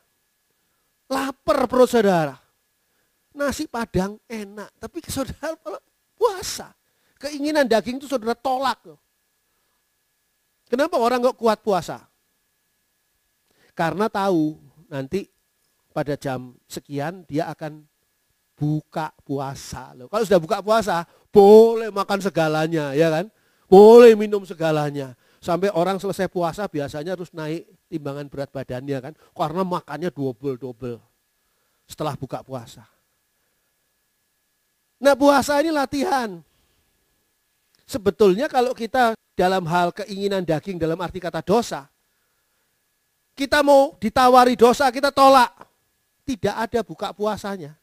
Lapar perut saudara. Nasi padang enak, tapi saudara kalau puasa. Keinginan daging itu saudara tolak. Kenapa orang kok kuat puasa? Karena tahu nanti pada jam sekian dia akan buka puasa. Loh, kalau sudah buka puasa, boleh makan segalanya, ya kan? Boleh minum segalanya. Sampai orang selesai puasa biasanya terus naik timbangan berat badannya kan. Karena makannya double-double setelah buka puasa. Nah puasa ini latihan. Sebetulnya kalau kita dalam hal keinginan daging dalam arti kata dosa, kita mau ditawari dosa, kita tolak. Tidak ada buka puasanya.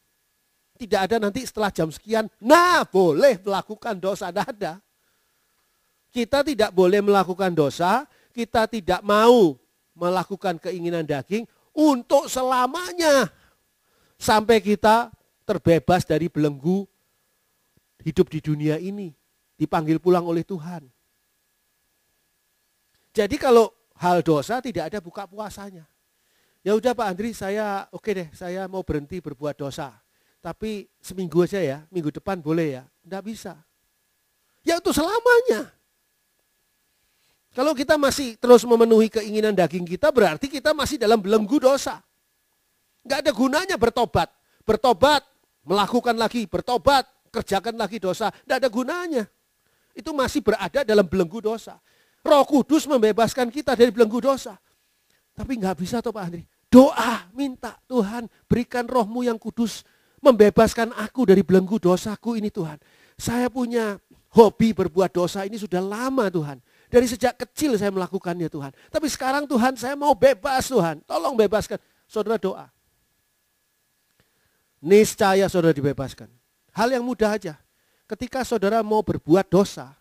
Tidak ada nanti setelah jam sekian, nah boleh melakukan dosa, tidak ada. Kita tidak boleh melakukan dosa, kita tidak mau melakukan keinginan daging untuk selamanya. Sampai kita terbebas dari belenggu hidup di dunia ini. Dipanggil pulang oleh Tuhan. Jadi kalau hal dosa tidak ada buka puasanya. Ya udah Pak Andri, saya oke okay deh, saya mau berhenti berbuat dosa. Tapi seminggu aja ya, minggu depan boleh ya. tidak bisa. Ya untuk selamanya. Kalau kita masih terus memenuhi keinginan daging kita, berarti kita masih dalam belenggu dosa. Gak ada gunanya bertobat. Bertobat, melakukan lagi, bertobat, kerjakan lagi dosa. Gak ada gunanya. Itu masih berada dalam belenggu dosa. Roh Kudus membebaskan kita dari belenggu dosa. Tapi nggak bisa toh Pak Andri. Doa, minta Tuhan berikan rohmu yang kudus membebaskan aku dari belenggu dosaku ini Tuhan. Saya punya hobi berbuat dosa ini sudah lama Tuhan. Dari sejak kecil saya melakukannya Tuhan. Tapi sekarang Tuhan saya mau bebas Tuhan. Tolong bebaskan. Saudara doa. Niscaya saudara dibebaskan. Hal yang mudah aja. Ketika saudara mau berbuat dosa,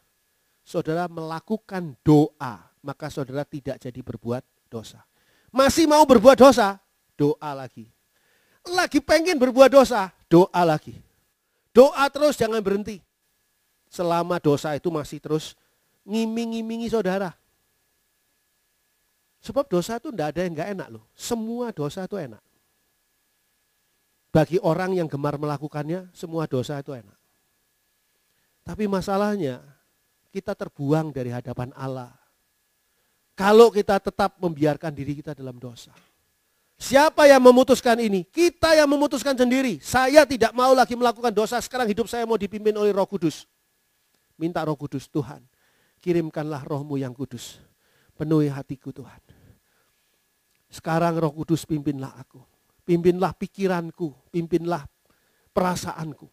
saudara melakukan doa, maka saudara tidak jadi berbuat dosa. Masih mau berbuat dosa, doa lagi. Lagi pengen berbuat dosa, doa lagi. Doa terus jangan berhenti. Selama dosa itu masih terus ngiming-ngimingi saudara. Sebab dosa itu tidak ada yang nggak enak loh. Semua dosa itu enak. Bagi orang yang gemar melakukannya, semua dosa itu enak. Tapi masalahnya, kita terbuang dari hadapan Allah. Kalau kita tetap membiarkan diri kita dalam dosa. Siapa yang memutuskan ini? Kita yang memutuskan sendiri. Saya tidak mau lagi melakukan dosa. Sekarang hidup saya mau dipimpin oleh Roh Kudus. Minta Roh Kudus, Tuhan, kirimkanlah rohmu yang kudus. Penuhi hatiku Tuhan. Sekarang roh kudus pimpinlah aku. Pimpinlah pikiranku, pimpinlah perasaanku.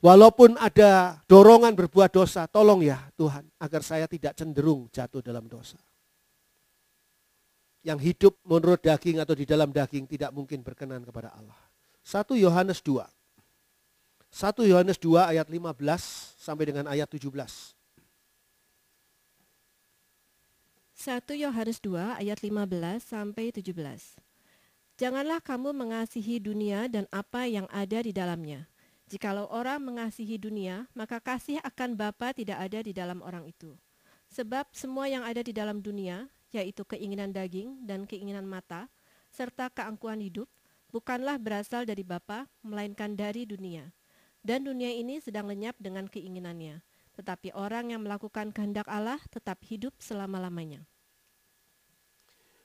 Walaupun ada dorongan berbuat dosa, tolong ya Tuhan, agar saya tidak cenderung jatuh dalam dosa. Yang hidup menurut daging atau di dalam daging tidak mungkin berkenan kepada Allah. 1 Yohanes 2. 1 Yohanes 2 ayat 15 sampai dengan ayat 17. 1 Yohanes 2 ayat 15 sampai 17. Janganlah kamu mengasihi dunia dan apa yang ada di dalamnya. Jikalau orang mengasihi dunia, maka kasih akan Bapa tidak ada di dalam orang itu. Sebab semua yang ada di dalam dunia, yaitu keinginan daging dan keinginan mata, serta keangkuhan hidup, bukanlah berasal dari Bapa, melainkan dari dunia. Dan dunia ini sedang lenyap dengan keinginannya tetapi orang yang melakukan kehendak Allah tetap hidup selama-lamanya.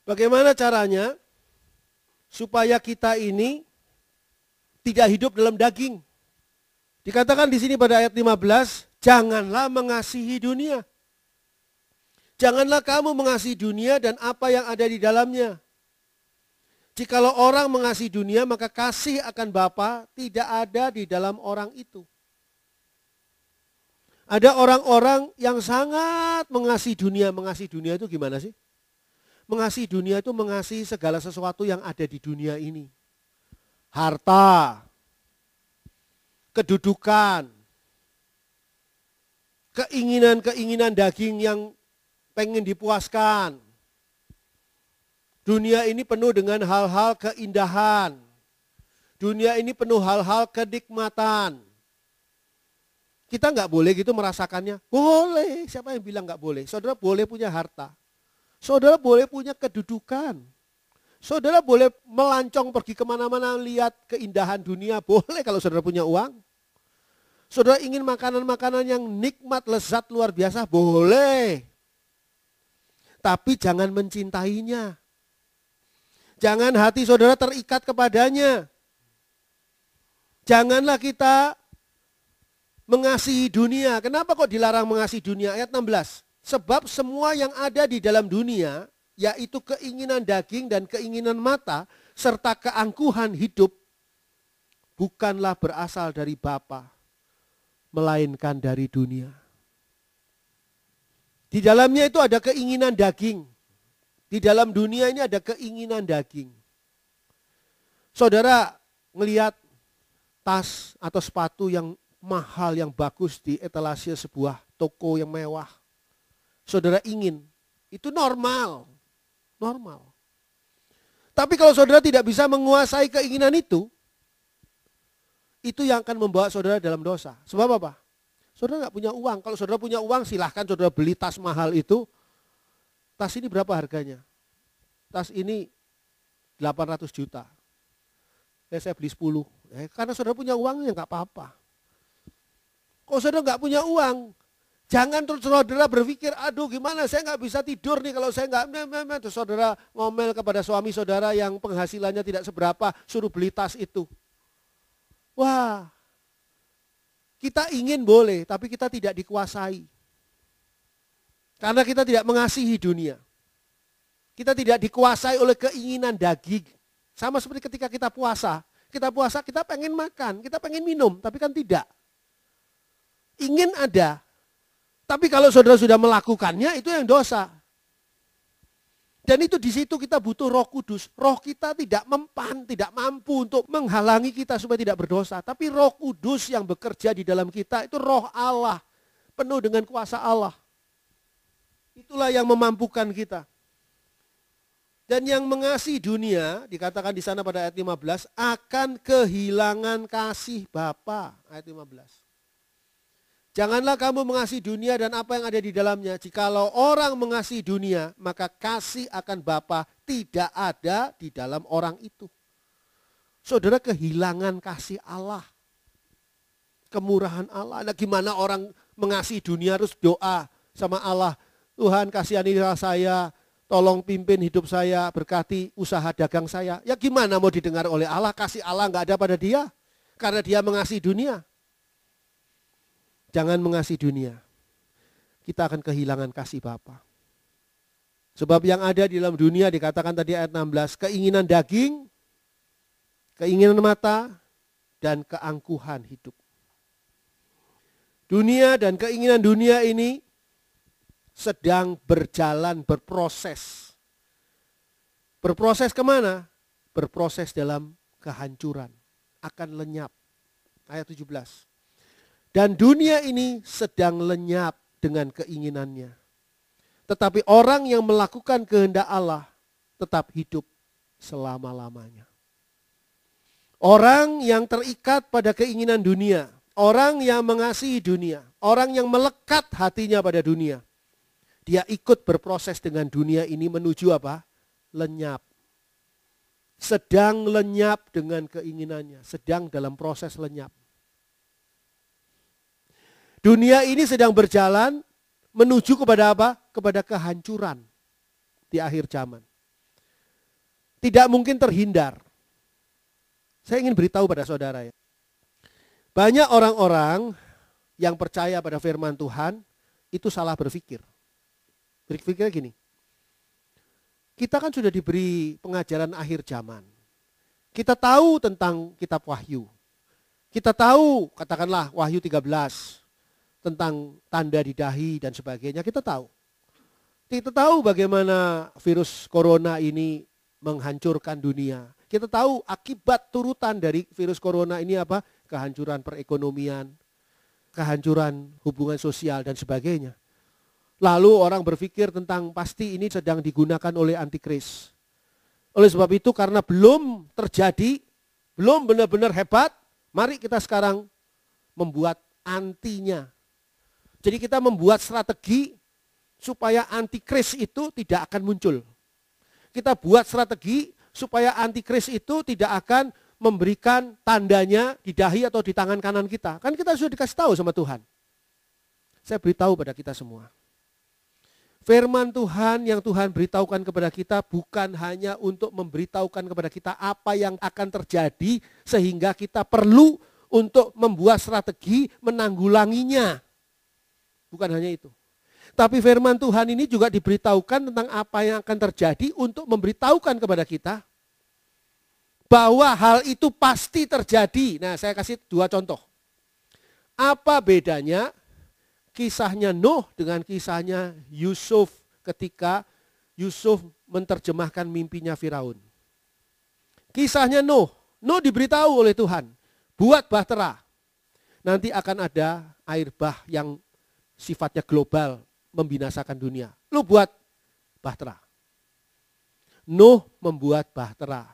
Bagaimana caranya supaya kita ini tidak hidup dalam daging? Dikatakan di sini pada ayat 15, janganlah mengasihi dunia. Janganlah kamu mengasihi dunia dan apa yang ada di dalamnya. Jikalau orang mengasihi dunia, maka kasih akan Bapa tidak ada di dalam orang itu. Ada orang-orang yang sangat mengasihi dunia. Mengasihi dunia itu gimana sih? Mengasihi dunia itu mengasihi segala sesuatu yang ada di dunia ini. Harta, kedudukan, keinginan-keinginan daging yang pengen dipuaskan. Dunia ini penuh dengan hal-hal keindahan. Dunia ini penuh hal-hal kenikmatan. Kita nggak boleh gitu merasakannya. Boleh, siapa yang bilang nggak boleh? Saudara boleh punya harta. Saudara boleh punya kedudukan. Saudara boleh melancong pergi kemana-mana lihat keindahan dunia. Boleh kalau saudara punya uang. Saudara ingin makanan-makanan yang nikmat, lezat, luar biasa. Boleh. Tapi jangan mencintainya. Jangan hati saudara terikat kepadanya. Janganlah kita mengasihi dunia. Kenapa kok dilarang mengasihi dunia? Ayat 16. Sebab semua yang ada di dalam dunia, yaitu keinginan daging dan keinginan mata, serta keangkuhan hidup, bukanlah berasal dari Bapa, melainkan dari dunia. Di dalamnya itu ada keinginan daging. Di dalam dunia ini ada keinginan daging. Saudara melihat tas atau sepatu yang mahal, yang bagus di etalase sebuah toko yang mewah saudara ingin. Itu normal. Normal. Tapi kalau saudara tidak bisa menguasai keinginan itu, itu yang akan membawa saudara dalam dosa. Sebab apa? Saudara nggak punya uang. Kalau saudara punya uang, silahkan saudara beli tas mahal itu. Tas ini berapa harganya? Tas ini 800 juta. Ya, saya beli 10. Ya, eh, karena saudara punya uangnya nggak apa-apa. Kalau saudara nggak punya uang, Jangan terus saudara berpikir, aduh gimana saya nggak bisa tidur nih kalau saya nggak memang terus saudara ngomel kepada suami saudara yang penghasilannya tidak seberapa suruh beli tas itu. Wah, kita ingin boleh, tapi kita tidak dikuasai. Karena kita tidak mengasihi dunia. Kita tidak dikuasai oleh keinginan daging. Sama seperti ketika kita puasa. Kita puasa, kita pengen makan, kita pengen minum, tapi kan tidak. Ingin ada, tapi kalau saudara sudah melakukannya, itu yang dosa. Dan itu di situ kita butuh roh kudus. Roh kita tidak mempan, tidak mampu untuk menghalangi kita supaya tidak berdosa. Tapi roh kudus yang bekerja di dalam kita itu roh Allah. Penuh dengan kuasa Allah. Itulah yang memampukan kita. Dan yang mengasihi dunia, dikatakan di sana pada ayat 15, akan kehilangan kasih Bapa. Ayat 15. Janganlah kamu mengasihi dunia dan apa yang ada di dalamnya. Jikalau orang mengasihi dunia, maka kasih akan Bapa tidak ada di dalam orang itu. Saudara kehilangan kasih Allah. Kemurahan Allah. Nah gimana orang mengasihi dunia harus doa sama Allah. Tuhan kasihanilah saya, tolong pimpin hidup saya, berkati usaha dagang saya. Ya gimana mau didengar oleh Allah, kasih Allah enggak ada pada dia. Karena dia mengasihi dunia. Jangan mengasihi dunia. Kita akan kehilangan kasih Bapa. Sebab yang ada di dalam dunia dikatakan tadi ayat 16, keinginan daging, keinginan mata, dan keangkuhan hidup. Dunia dan keinginan dunia ini sedang berjalan, berproses. Berproses kemana? Berproses dalam kehancuran. Akan lenyap. Ayat 17. Dan dunia ini sedang lenyap dengan keinginannya. Tetapi orang yang melakukan kehendak Allah tetap hidup selama-lamanya. Orang yang terikat pada keinginan dunia, orang yang mengasihi dunia, orang yang melekat hatinya pada dunia, dia ikut berproses dengan dunia ini menuju apa? Lenyap. Sedang lenyap dengan keinginannya, sedang dalam proses lenyap. Dunia ini sedang berjalan menuju kepada apa? Kepada kehancuran di akhir zaman. Tidak mungkin terhindar. Saya ingin beritahu pada saudara ya. Banyak orang-orang yang percaya pada firman Tuhan itu salah berpikir. Berpikirnya gini. Kita kan sudah diberi pengajaran akhir zaman. Kita tahu tentang kitab Wahyu. Kita tahu, katakanlah Wahyu 13, tentang tanda di dahi dan sebagainya, kita tahu. Kita tahu bagaimana virus corona ini menghancurkan dunia. Kita tahu akibat turutan dari virus corona ini apa? Kehancuran perekonomian, kehancuran hubungan sosial dan sebagainya. Lalu orang berpikir tentang pasti ini sedang digunakan oleh antikris. Oleh sebab itu karena belum terjadi, belum benar-benar hebat, mari kita sekarang membuat antinya jadi kita membuat strategi supaya antikris itu tidak akan muncul. Kita buat strategi supaya antikris itu tidak akan memberikan tandanya di dahi atau di tangan kanan kita. Kan kita sudah dikasih tahu sama Tuhan. Saya beritahu pada kita semua. Firman Tuhan yang Tuhan beritahukan kepada kita bukan hanya untuk memberitahukan kepada kita apa yang akan terjadi sehingga kita perlu untuk membuat strategi menanggulanginya. Bukan hanya itu. Tapi firman Tuhan ini juga diberitahukan tentang apa yang akan terjadi untuk memberitahukan kepada kita bahwa hal itu pasti terjadi. Nah, saya kasih dua contoh. Apa bedanya kisahnya Nuh dengan kisahnya Yusuf ketika Yusuf menerjemahkan mimpinya Firaun? Kisahnya Nuh, Nuh diberitahu oleh Tuhan, buat bahtera. Nanti akan ada air bah yang sifatnya global, membinasakan dunia. Lu buat bahtera. Nuh membuat bahtera.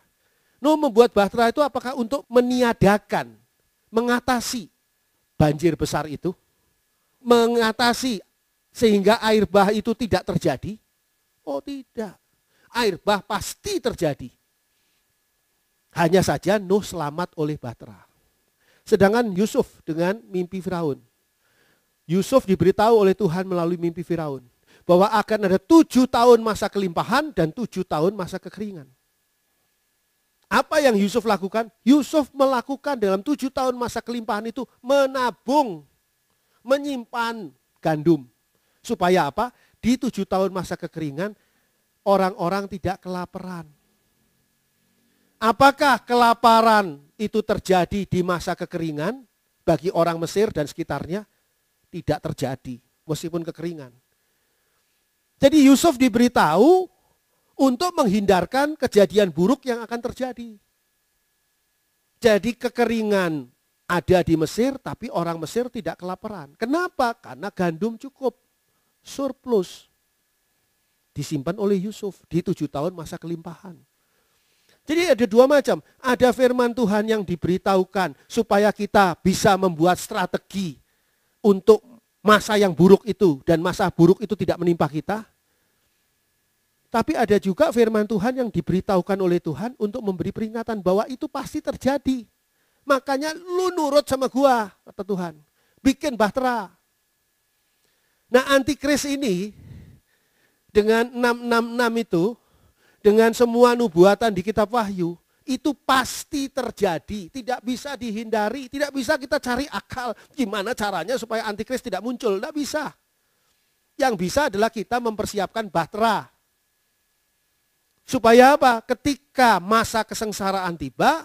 Nuh membuat bahtera itu apakah untuk meniadakan, mengatasi banjir besar itu? Mengatasi sehingga air bah itu tidak terjadi? Oh tidak. Air bah pasti terjadi. Hanya saja Nuh selamat oleh bahtera. Sedangkan Yusuf dengan mimpi Firaun Yusuf diberitahu oleh Tuhan melalui mimpi Firaun bahwa akan ada tujuh tahun masa kelimpahan dan tujuh tahun masa kekeringan. Apa yang Yusuf lakukan? Yusuf melakukan dalam tujuh tahun masa kelimpahan itu menabung, menyimpan gandum. Supaya apa? Di tujuh tahun masa kekeringan, orang-orang tidak kelaparan. Apakah kelaparan itu terjadi di masa kekeringan bagi orang Mesir dan sekitarnya? tidak terjadi meskipun kekeringan. Jadi Yusuf diberitahu untuk menghindarkan kejadian buruk yang akan terjadi. Jadi kekeringan ada di Mesir tapi orang Mesir tidak kelaparan. Kenapa? Karena gandum cukup, surplus. Disimpan oleh Yusuf di tujuh tahun masa kelimpahan. Jadi ada dua macam. Ada firman Tuhan yang diberitahukan supaya kita bisa membuat strategi untuk masa yang buruk itu dan masa buruk itu tidak menimpa kita. Tapi ada juga firman Tuhan yang diberitahukan oleh Tuhan untuk memberi peringatan bahwa itu pasti terjadi. Makanya lu nurut sama gua, kata Tuhan. Bikin bahtera. Nah antikris ini dengan 666 itu, dengan semua nubuatan di kitab Wahyu, itu pasti terjadi, tidak bisa dihindari, tidak bisa kita cari akal gimana caranya supaya antikris tidak muncul, tidak bisa. Yang bisa adalah kita mempersiapkan bahtera. Supaya apa? Ketika masa kesengsaraan tiba,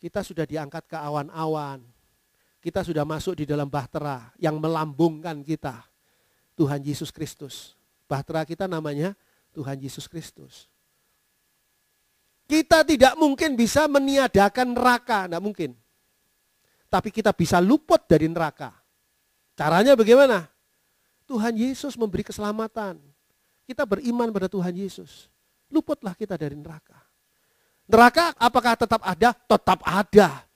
kita sudah diangkat ke awan-awan. Kita sudah masuk di dalam bahtera yang melambungkan kita. Tuhan Yesus Kristus. Bahtera kita namanya Tuhan Yesus Kristus. Kita tidak mungkin bisa meniadakan neraka, tidak mungkin. Tapi kita bisa luput dari neraka. Caranya bagaimana? Tuhan Yesus memberi keselamatan. Kita beriman pada Tuhan Yesus. Luputlah kita dari neraka. Neraka apakah tetap ada? Tetap ada.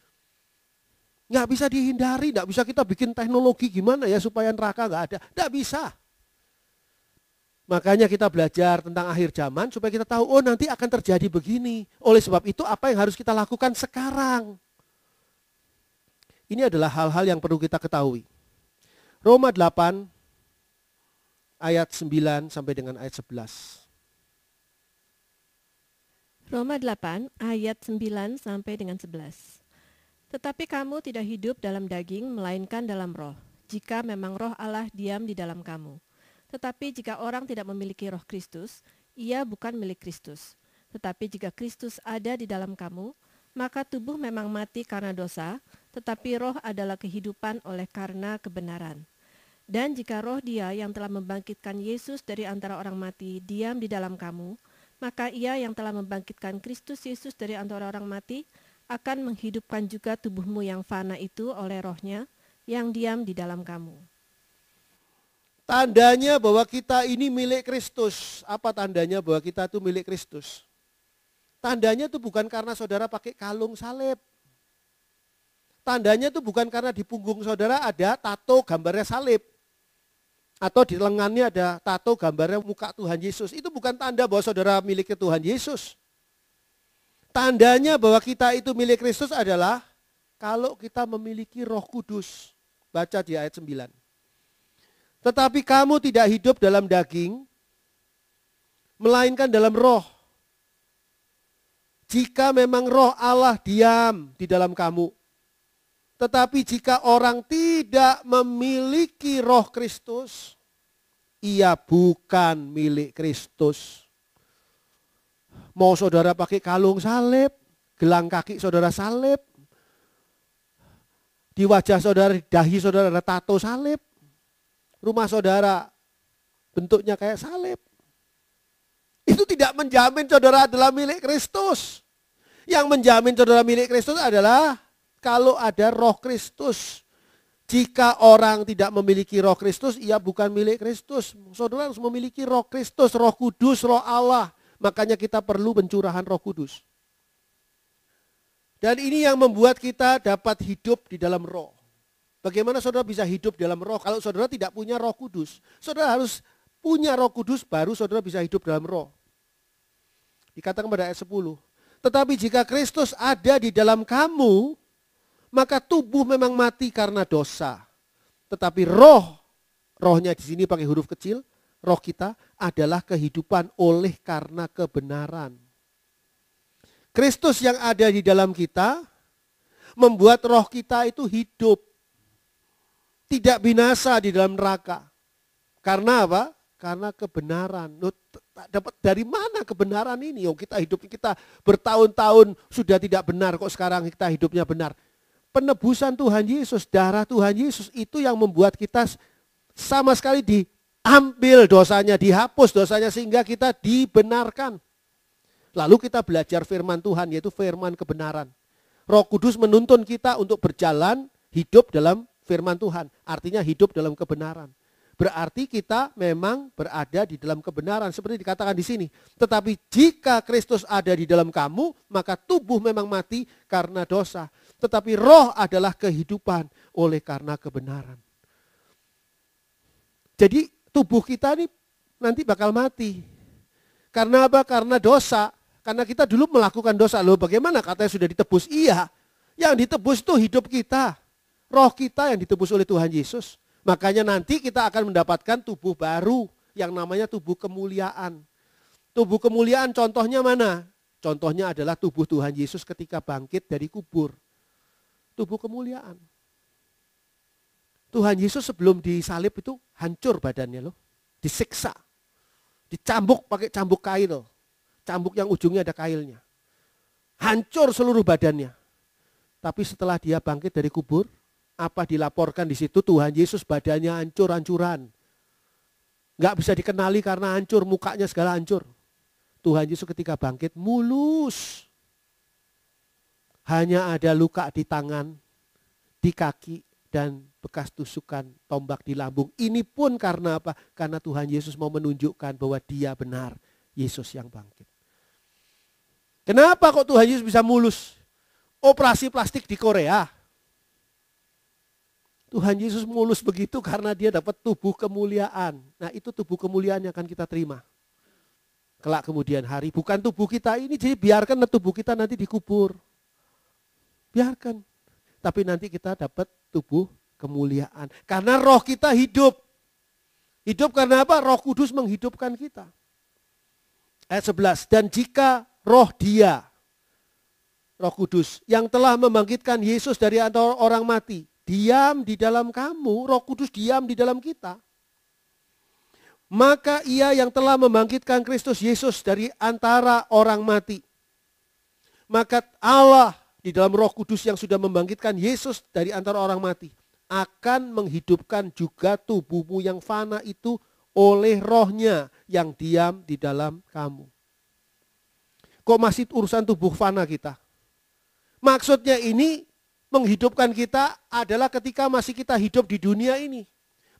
Nggak bisa dihindari, nggak bisa kita bikin teknologi gimana ya supaya neraka nggak ada. Nggak bisa. Makanya kita belajar tentang akhir zaman supaya kita tahu, oh nanti akan terjadi begini. Oleh sebab itu apa yang harus kita lakukan sekarang? Ini adalah hal-hal yang perlu kita ketahui. Roma 8 ayat 9 sampai dengan ayat 11. Roma 8 ayat 9 sampai dengan 11. Tetapi kamu tidak hidup dalam daging melainkan dalam roh, jika memang roh Allah diam di dalam kamu. Tetapi jika orang tidak memiliki roh Kristus, ia bukan milik Kristus. Tetapi jika Kristus ada di dalam kamu, maka tubuh memang mati karena dosa, tetapi roh adalah kehidupan oleh karena kebenaran. Dan jika roh dia yang telah membangkitkan Yesus dari antara orang mati diam di dalam kamu, maka ia yang telah membangkitkan Kristus Yesus dari antara orang mati akan menghidupkan juga tubuhmu yang fana itu oleh rohnya yang diam di dalam kamu. Tandanya bahwa kita ini milik Kristus. Apa tandanya bahwa kita itu milik Kristus? Tandanya itu bukan karena saudara pakai kalung salib. Tandanya itu bukan karena di punggung saudara ada tato gambarnya salib. Atau di lengannya ada tato gambarnya muka Tuhan Yesus. Itu bukan tanda bahwa saudara miliknya Tuhan Yesus. Tandanya bahwa kita itu milik Kristus adalah kalau kita memiliki roh kudus. Baca di ayat 9. Tetapi kamu tidak hidup dalam daging, melainkan dalam roh. Jika memang roh Allah diam di dalam kamu, tetapi jika orang tidak memiliki roh Kristus, ia bukan milik Kristus. Mau saudara pakai kalung salib, gelang kaki saudara salib, di wajah saudara, di dahi saudara ada tato salib, rumah saudara bentuknya kayak salib. Itu tidak menjamin saudara adalah milik Kristus. Yang menjamin saudara milik Kristus adalah kalau ada roh Kristus. Jika orang tidak memiliki roh Kristus, ia bukan milik Kristus. Saudara harus memiliki roh Kristus, roh kudus, roh Allah. Makanya kita perlu pencurahan roh kudus. Dan ini yang membuat kita dapat hidup di dalam roh. Bagaimana saudara bisa hidup dalam roh kalau saudara tidak punya roh kudus? Saudara harus punya roh kudus baru saudara bisa hidup dalam roh. Dikatakan pada ayat 10. Tetapi jika Kristus ada di dalam kamu, maka tubuh memang mati karena dosa. Tetapi roh, rohnya di sini pakai huruf kecil, roh kita adalah kehidupan oleh karena kebenaran. Kristus yang ada di dalam kita membuat roh kita itu hidup tidak binasa di dalam neraka. Karena apa? Karena kebenaran. dapat dari mana kebenaran ini? Oh, kita hidup kita bertahun-tahun sudah tidak benar kok sekarang kita hidupnya benar. Penebusan Tuhan Yesus, darah Tuhan Yesus itu yang membuat kita sama sekali diambil dosanya, dihapus dosanya sehingga kita dibenarkan. Lalu kita belajar firman Tuhan yaitu firman kebenaran. Roh Kudus menuntun kita untuk berjalan hidup dalam firman Tuhan, artinya hidup dalam kebenaran. Berarti kita memang berada di dalam kebenaran seperti dikatakan di sini. Tetapi jika Kristus ada di dalam kamu, maka tubuh memang mati karena dosa, tetapi roh adalah kehidupan oleh karena kebenaran. Jadi tubuh kita ini nanti bakal mati. Karena apa? Karena dosa. Karena kita dulu melakukan dosa. Loh bagaimana katanya sudah ditebus? Iya, yang ditebus itu hidup kita. Roh kita yang ditebus oleh Tuhan Yesus. Makanya nanti kita akan mendapatkan tubuh baru yang namanya tubuh kemuliaan. Tubuh kemuliaan contohnya mana? Contohnya adalah tubuh Tuhan Yesus ketika bangkit dari kubur. Tubuh kemuliaan. Tuhan Yesus sebelum disalib itu hancur badannya loh. Disiksa. Dicambuk pakai cambuk kail. Cambuk yang ujungnya ada kailnya. Hancur seluruh badannya. Tapi setelah dia bangkit dari kubur, apa dilaporkan di situ Tuhan Yesus badannya hancur-hancuran. Nggak bisa dikenali karena hancur, mukanya segala hancur. Tuhan Yesus ketika bangkit mulus. Hanya ada luka di tangan, di kaki, dan bekas tusukan tombak di lambung. Ini pun karena apa? Karena Tuhan Yesus mau menunjukkan bahwa dia benar. Yesus yang bangkit. Kenapa kok Tuhan Yesus bisa mulus? Operasi plastik di Korea Tuhan Yesus mulus begitu karena dia dapat tubuh kemuliaan. Nah itu tubuh kemuliaan yang akan kita terima. Kelak kemudian hari. Bukan tubuh kita ini, jadi biarkan tubuh kita nanti dikubur. Biarkan. Tapi nanti kita dapat tubuh kemuliaan. Karena roh kita hidup. Hidup karena apa? Roh Kudus menghidupkan kita. Ayat 11. Dan jika roh dia, roh kudus, yang telah membangkitkan Yesus dari antara orang mati, diam di dalam kamu, Roh Kudus diam di dalam kita, maka ia yang telah membangkitkan Kristus Yesus dari antara orang mati. Maka Allah di dalam roh kudus yang sudah membangkitkan Yesus dari antara orang mati akan menghidupkan juga tubuhmu yang fana itu oleh rohnya yang diam di dalam kamu. Kok masih urusan tubuh fana kita? Maksudnya ini menghidupkan kita adalah ketika masih kita hidup di dunia ini.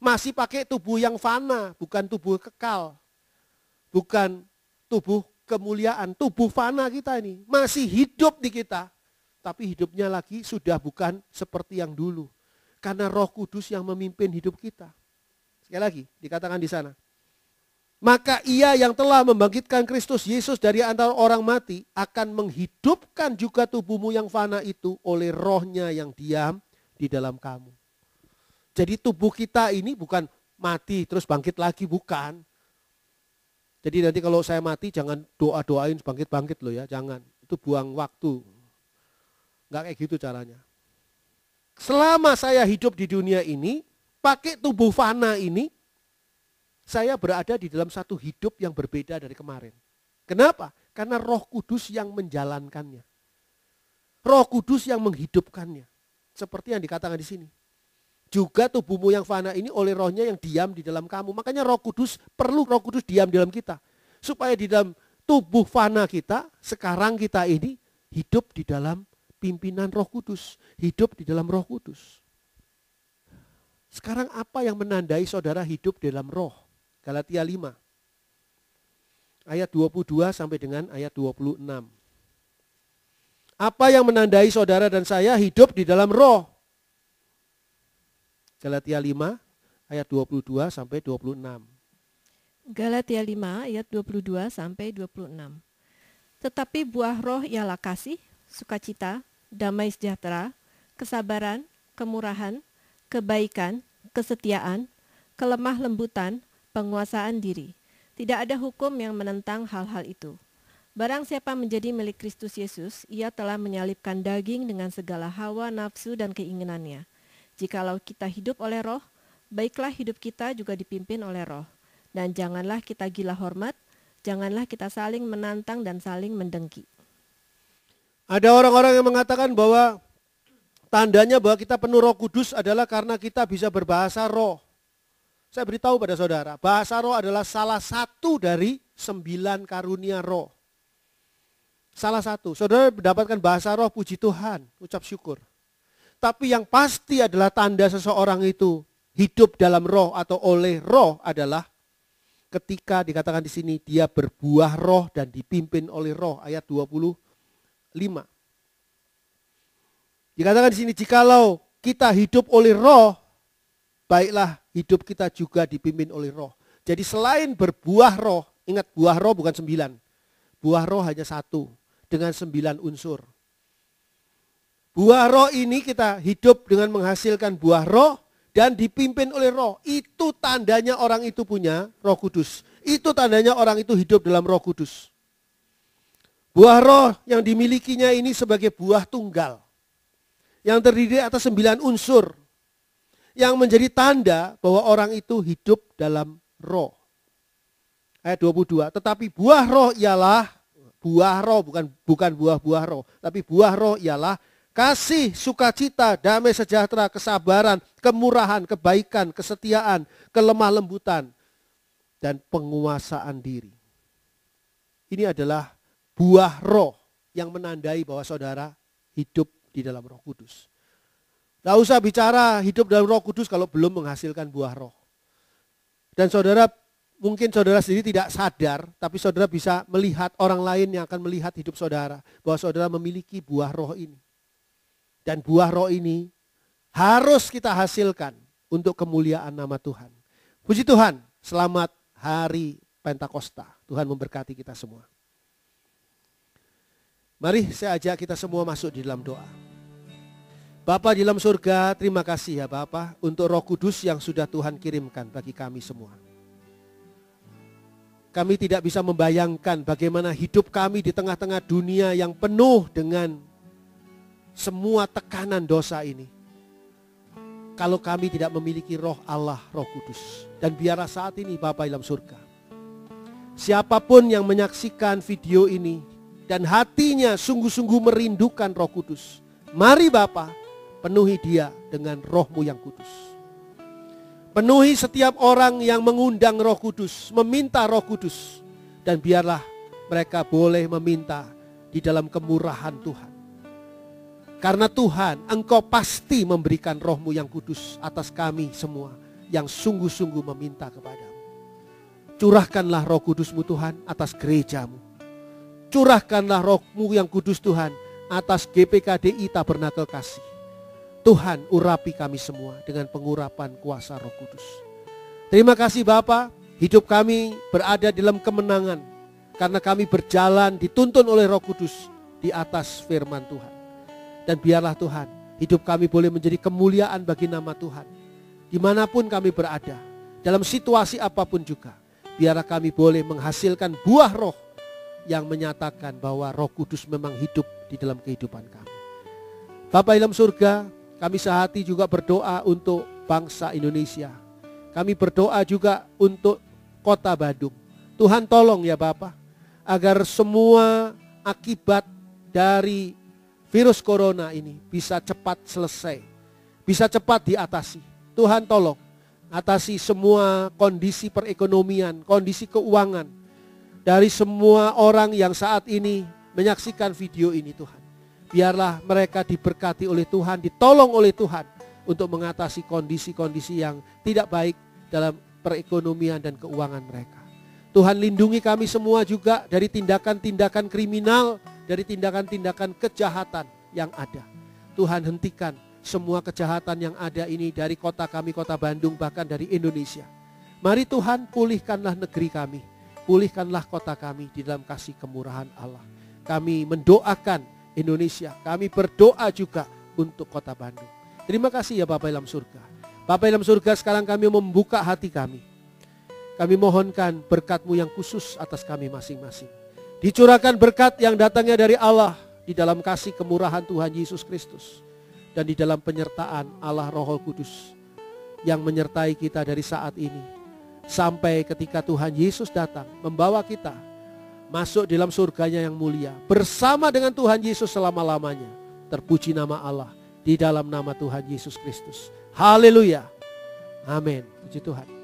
Masih pakai tubuh yang fana, bukan tubuh kekal. Bukan tubuh kemuliaan, tubuh fana kita ini. Masih hidup di kita. Tapi hidupnya lagi sudah bukan seperti yang dulu. Karena roh kudus yang memimpin hidup kita. Sekali lagi, dikatakan di sana. Maka ia yang telah membangkitkan Kristus Yesus dari antara orang mati akan menghidupkan juga tubuhmu yang fana itu oleh rohnya yang diam di dalam kamu. Jadi tubuh kita ini bukan mati terus bangkit lagi, bukan. Jadi nanti kalau saya mati jangan doa-doain bangkit-bangkit loh ya, jangan. Itu buang waktu. Enggak kayak gitu caranya. Selama saya hidup di dunia ini, pakai tubuh fana ini, saya berada di dalam satu hidup yang berbeda dari kemarin. Kenapa? Karena roh kudus yang menjalankannya. Roh kudus yang menghidupkannya. Seperti yang dikatakan di sini. Juga tubuhmu yang fana ini oleh rohnya yang diam di dalam kamu. Makanya roh kudus, perlu roh kudus diam di dalam kita. Supaya di dalam tubuh fana kita, sekarang kita ini hidup di dalam pimpinan roh kudus. Hidup di dalam roh kudus. Sekarang apa yang menandai saudara hidup di dalam roh? Galatia 5 ayat 22 sampai dengan ayat 26. Apa yang menandai saudara dan saya hidup di dalam roh? Galatia 5 ayat 22 sampai 26. Galatia 5 ayat 22 sampai 26. Tetapi buah roh ialah kasih, sukacita, damai sejahtera, kesabaran, kemurahan, kebaikan, kesetiaan, kelemah lembutan, penguasaan diri. Tidak ada hukum yang menentang hal-hal itu. Barang siapa menjadi milik Kristus Yesus, ia telah menyalipkan daging dengan segala hawa nafsu dan keinginannya. Jikalau kita hidup oleh roh, baiklah hidup kita juga dipimpin oleh roh. Dan janganlah kita gila hormat, janganlah kita saling menantang dan saling mendengki. Ada orang-orang yang mengatakan bahwa tandanya bahwa kita penuh roh kudus adalah karena kita bisa berbahasa roh. Saya beritahu pada saudara, bahasa roh adalah salah satu dari sembilan karunia roh. Salah satu. Saudara mendapatkan bahasa roh, puji Tuhan, ucap syukur. Tapi yang pasti adalah tanda seseorang itu hidup dalam roh atau oleh roh adalah ketika dikatakan di sini dia berbuah roh dan dipimpin oleh roh ayat 25. Dikatakan di sini jikalau kita hidup oleh roh baiklah hidup kita juga dipimpin oleh roh. Jadi selain berbuah roh, ingat buah roh bukan sembilan. Buah roh hanya satu, dengan sembilan unsur. Buah roh ini kita hidup dengan menghasilkan buah roh dan dipimpin oleh roh. Itu tandanya orang itu punya roh kudus. Itu tandanya orang itu hidup dalam roh kudus. Buah roh yang dimilikinya ini sebagai buah tunggal. Yang terdiri atas sembilan unsur yang menjadi tanda bahwa orang itu hidup dalam roh. Ayat 22, tetapi buah roh ialah buah roh bukan bukan buah-buah roh, tapi buah roh ialah kasih, sukacita, damai sejahtera, kesabaran, kemurahan, kebaikan, kesetiaan, kelemah lembutan dan penguasaan diri. Ini adalah buah roh yang menandai bahwa saudara hidup di dalam Roh Kudus. Tidak usah bicara hidup dalam roh kudus kalau belum menghasilkan buah roh. Dan saudara, mungkin saudara sendiri tidak sadar, tapi saudara bisa melihat orang lain yang akan melihat hidup saudara. Bahwa saudara memiliki buah roh ini. Dan buah roh ini harus kita hasilkan untuk kemuliaan nama Tuhan. Puji Tuhan, selamat hari Pentakosta. Tuhan memberkati kita semua. Mari saya ajak kita semua masuk di dalam doa. Bapak di dalam surga, terima kasih ya Bapak untuk roh kudus yang sudah Tuhan kirimkan bagi kami semua. Kami tidak bisa membayangkan bagaimana hidup kami di tengah-tengah dunia yang penuh dengan semua tekanan dosa ini. Kalau kami tidak memiliki roh Allah, roh kudus. Dan biarlah saat ini Bapak dalam surga. Siapapun yang menyaksikan video ini dan hatinya sungguh-sungguh merindukan roh kudus. Mari Bapak, Penuhi dia dengan rohmu yang kudus. Penuhi setiap orang yang mengundang roh kudus, meminta roh kudus. Dan biarlah mereka boleh meminta di dalam kemurahan Tuhan. Karena Tuhan, Engkau pasti memberikan rohmu yang kudus atas kami semua yang sungguh-sungguh meminta kepadamu. Curahkanlah roh kudusmu Tuhan atas gerejamu. Curahkanlah rohmu yang kudus Tuhan atas GPKDI Tabernakel Kasih. Tuhan urapi kami semua dengan pengurapan kuasa roh kudus. Terima kasih Bapa, hidup kami berada dalam kemenangan. Karena kami berjalan dituntun oleh roh kudus di atas firman Tuhan. Dan biarlah Tuhan, hidup kami boleh menjadi kemuliaan bagi nama Tuhan. Dimanapun kami berada, dalam situasi apapun juga. Biarlah kami boleh menghasilkan buah roh yang menyatakan bahwa roh kudus memang hidup di dalam kehidupan kami. Bapak dalam surga, kami sehati juga berdoa untuk bangsa Indonesia. Kami berdoa juga untuk kota Badung. Tuhan tolong ya Bapak, agar semua akibat dari virus corona ini bisa cepat selesai, bisa cepat diatasi. Tuhan tolong atasi semua kondisi perekonomian, kondisi keuangan dari semua orang yang saat ini menyaksikan video ini Tuhan biarlah mereka diberkati oleh Tuhan, ditolong oleh Tuhan untuk mengatasi kondisi-kondisi yang tidak baik dalam perekonomian dan keuangan mereka. Tuhan lindungi kami semua juga dari tindakan-tindakan kriminal, dari tindakan-tindakan kejahatan yang ada. Tuhan hentikan semua kejahatan yang ada ini dari kota kami, kota Bandung, bahkan dari Indonesia. Mari Tuhan pulihkanlah negeri kami, pulihkanlah kota kami di dalam kasih kemurahan Allah. Kami mendoakan Indonesia. Kami berdoa juga untuk kota Bandung. Terima kasih ya Bapak dalam surga. Bapak dalam surga sekarang kami membuka hati kami. Kami mohonkan berkatmu yang khusus atas kami masing-masing. Dicurahkan berkat yang datangnya dari Allah di dalam kasih kemurahan Tuhan Yesus Kristus. Dan di dalam penyertaan Allah Roh Kudus yang menyertai kita dari saat ini. Sampai ketika Tuhan Yesus datang membawa kita masuk dalam surganya yang mulia bersama dengan Tuhan Yesus selama-lamanya. Terpuji nama Allah di dalam nama Tuhan Yesus Kristus. Haleluya. Amin. Puji Tuhan.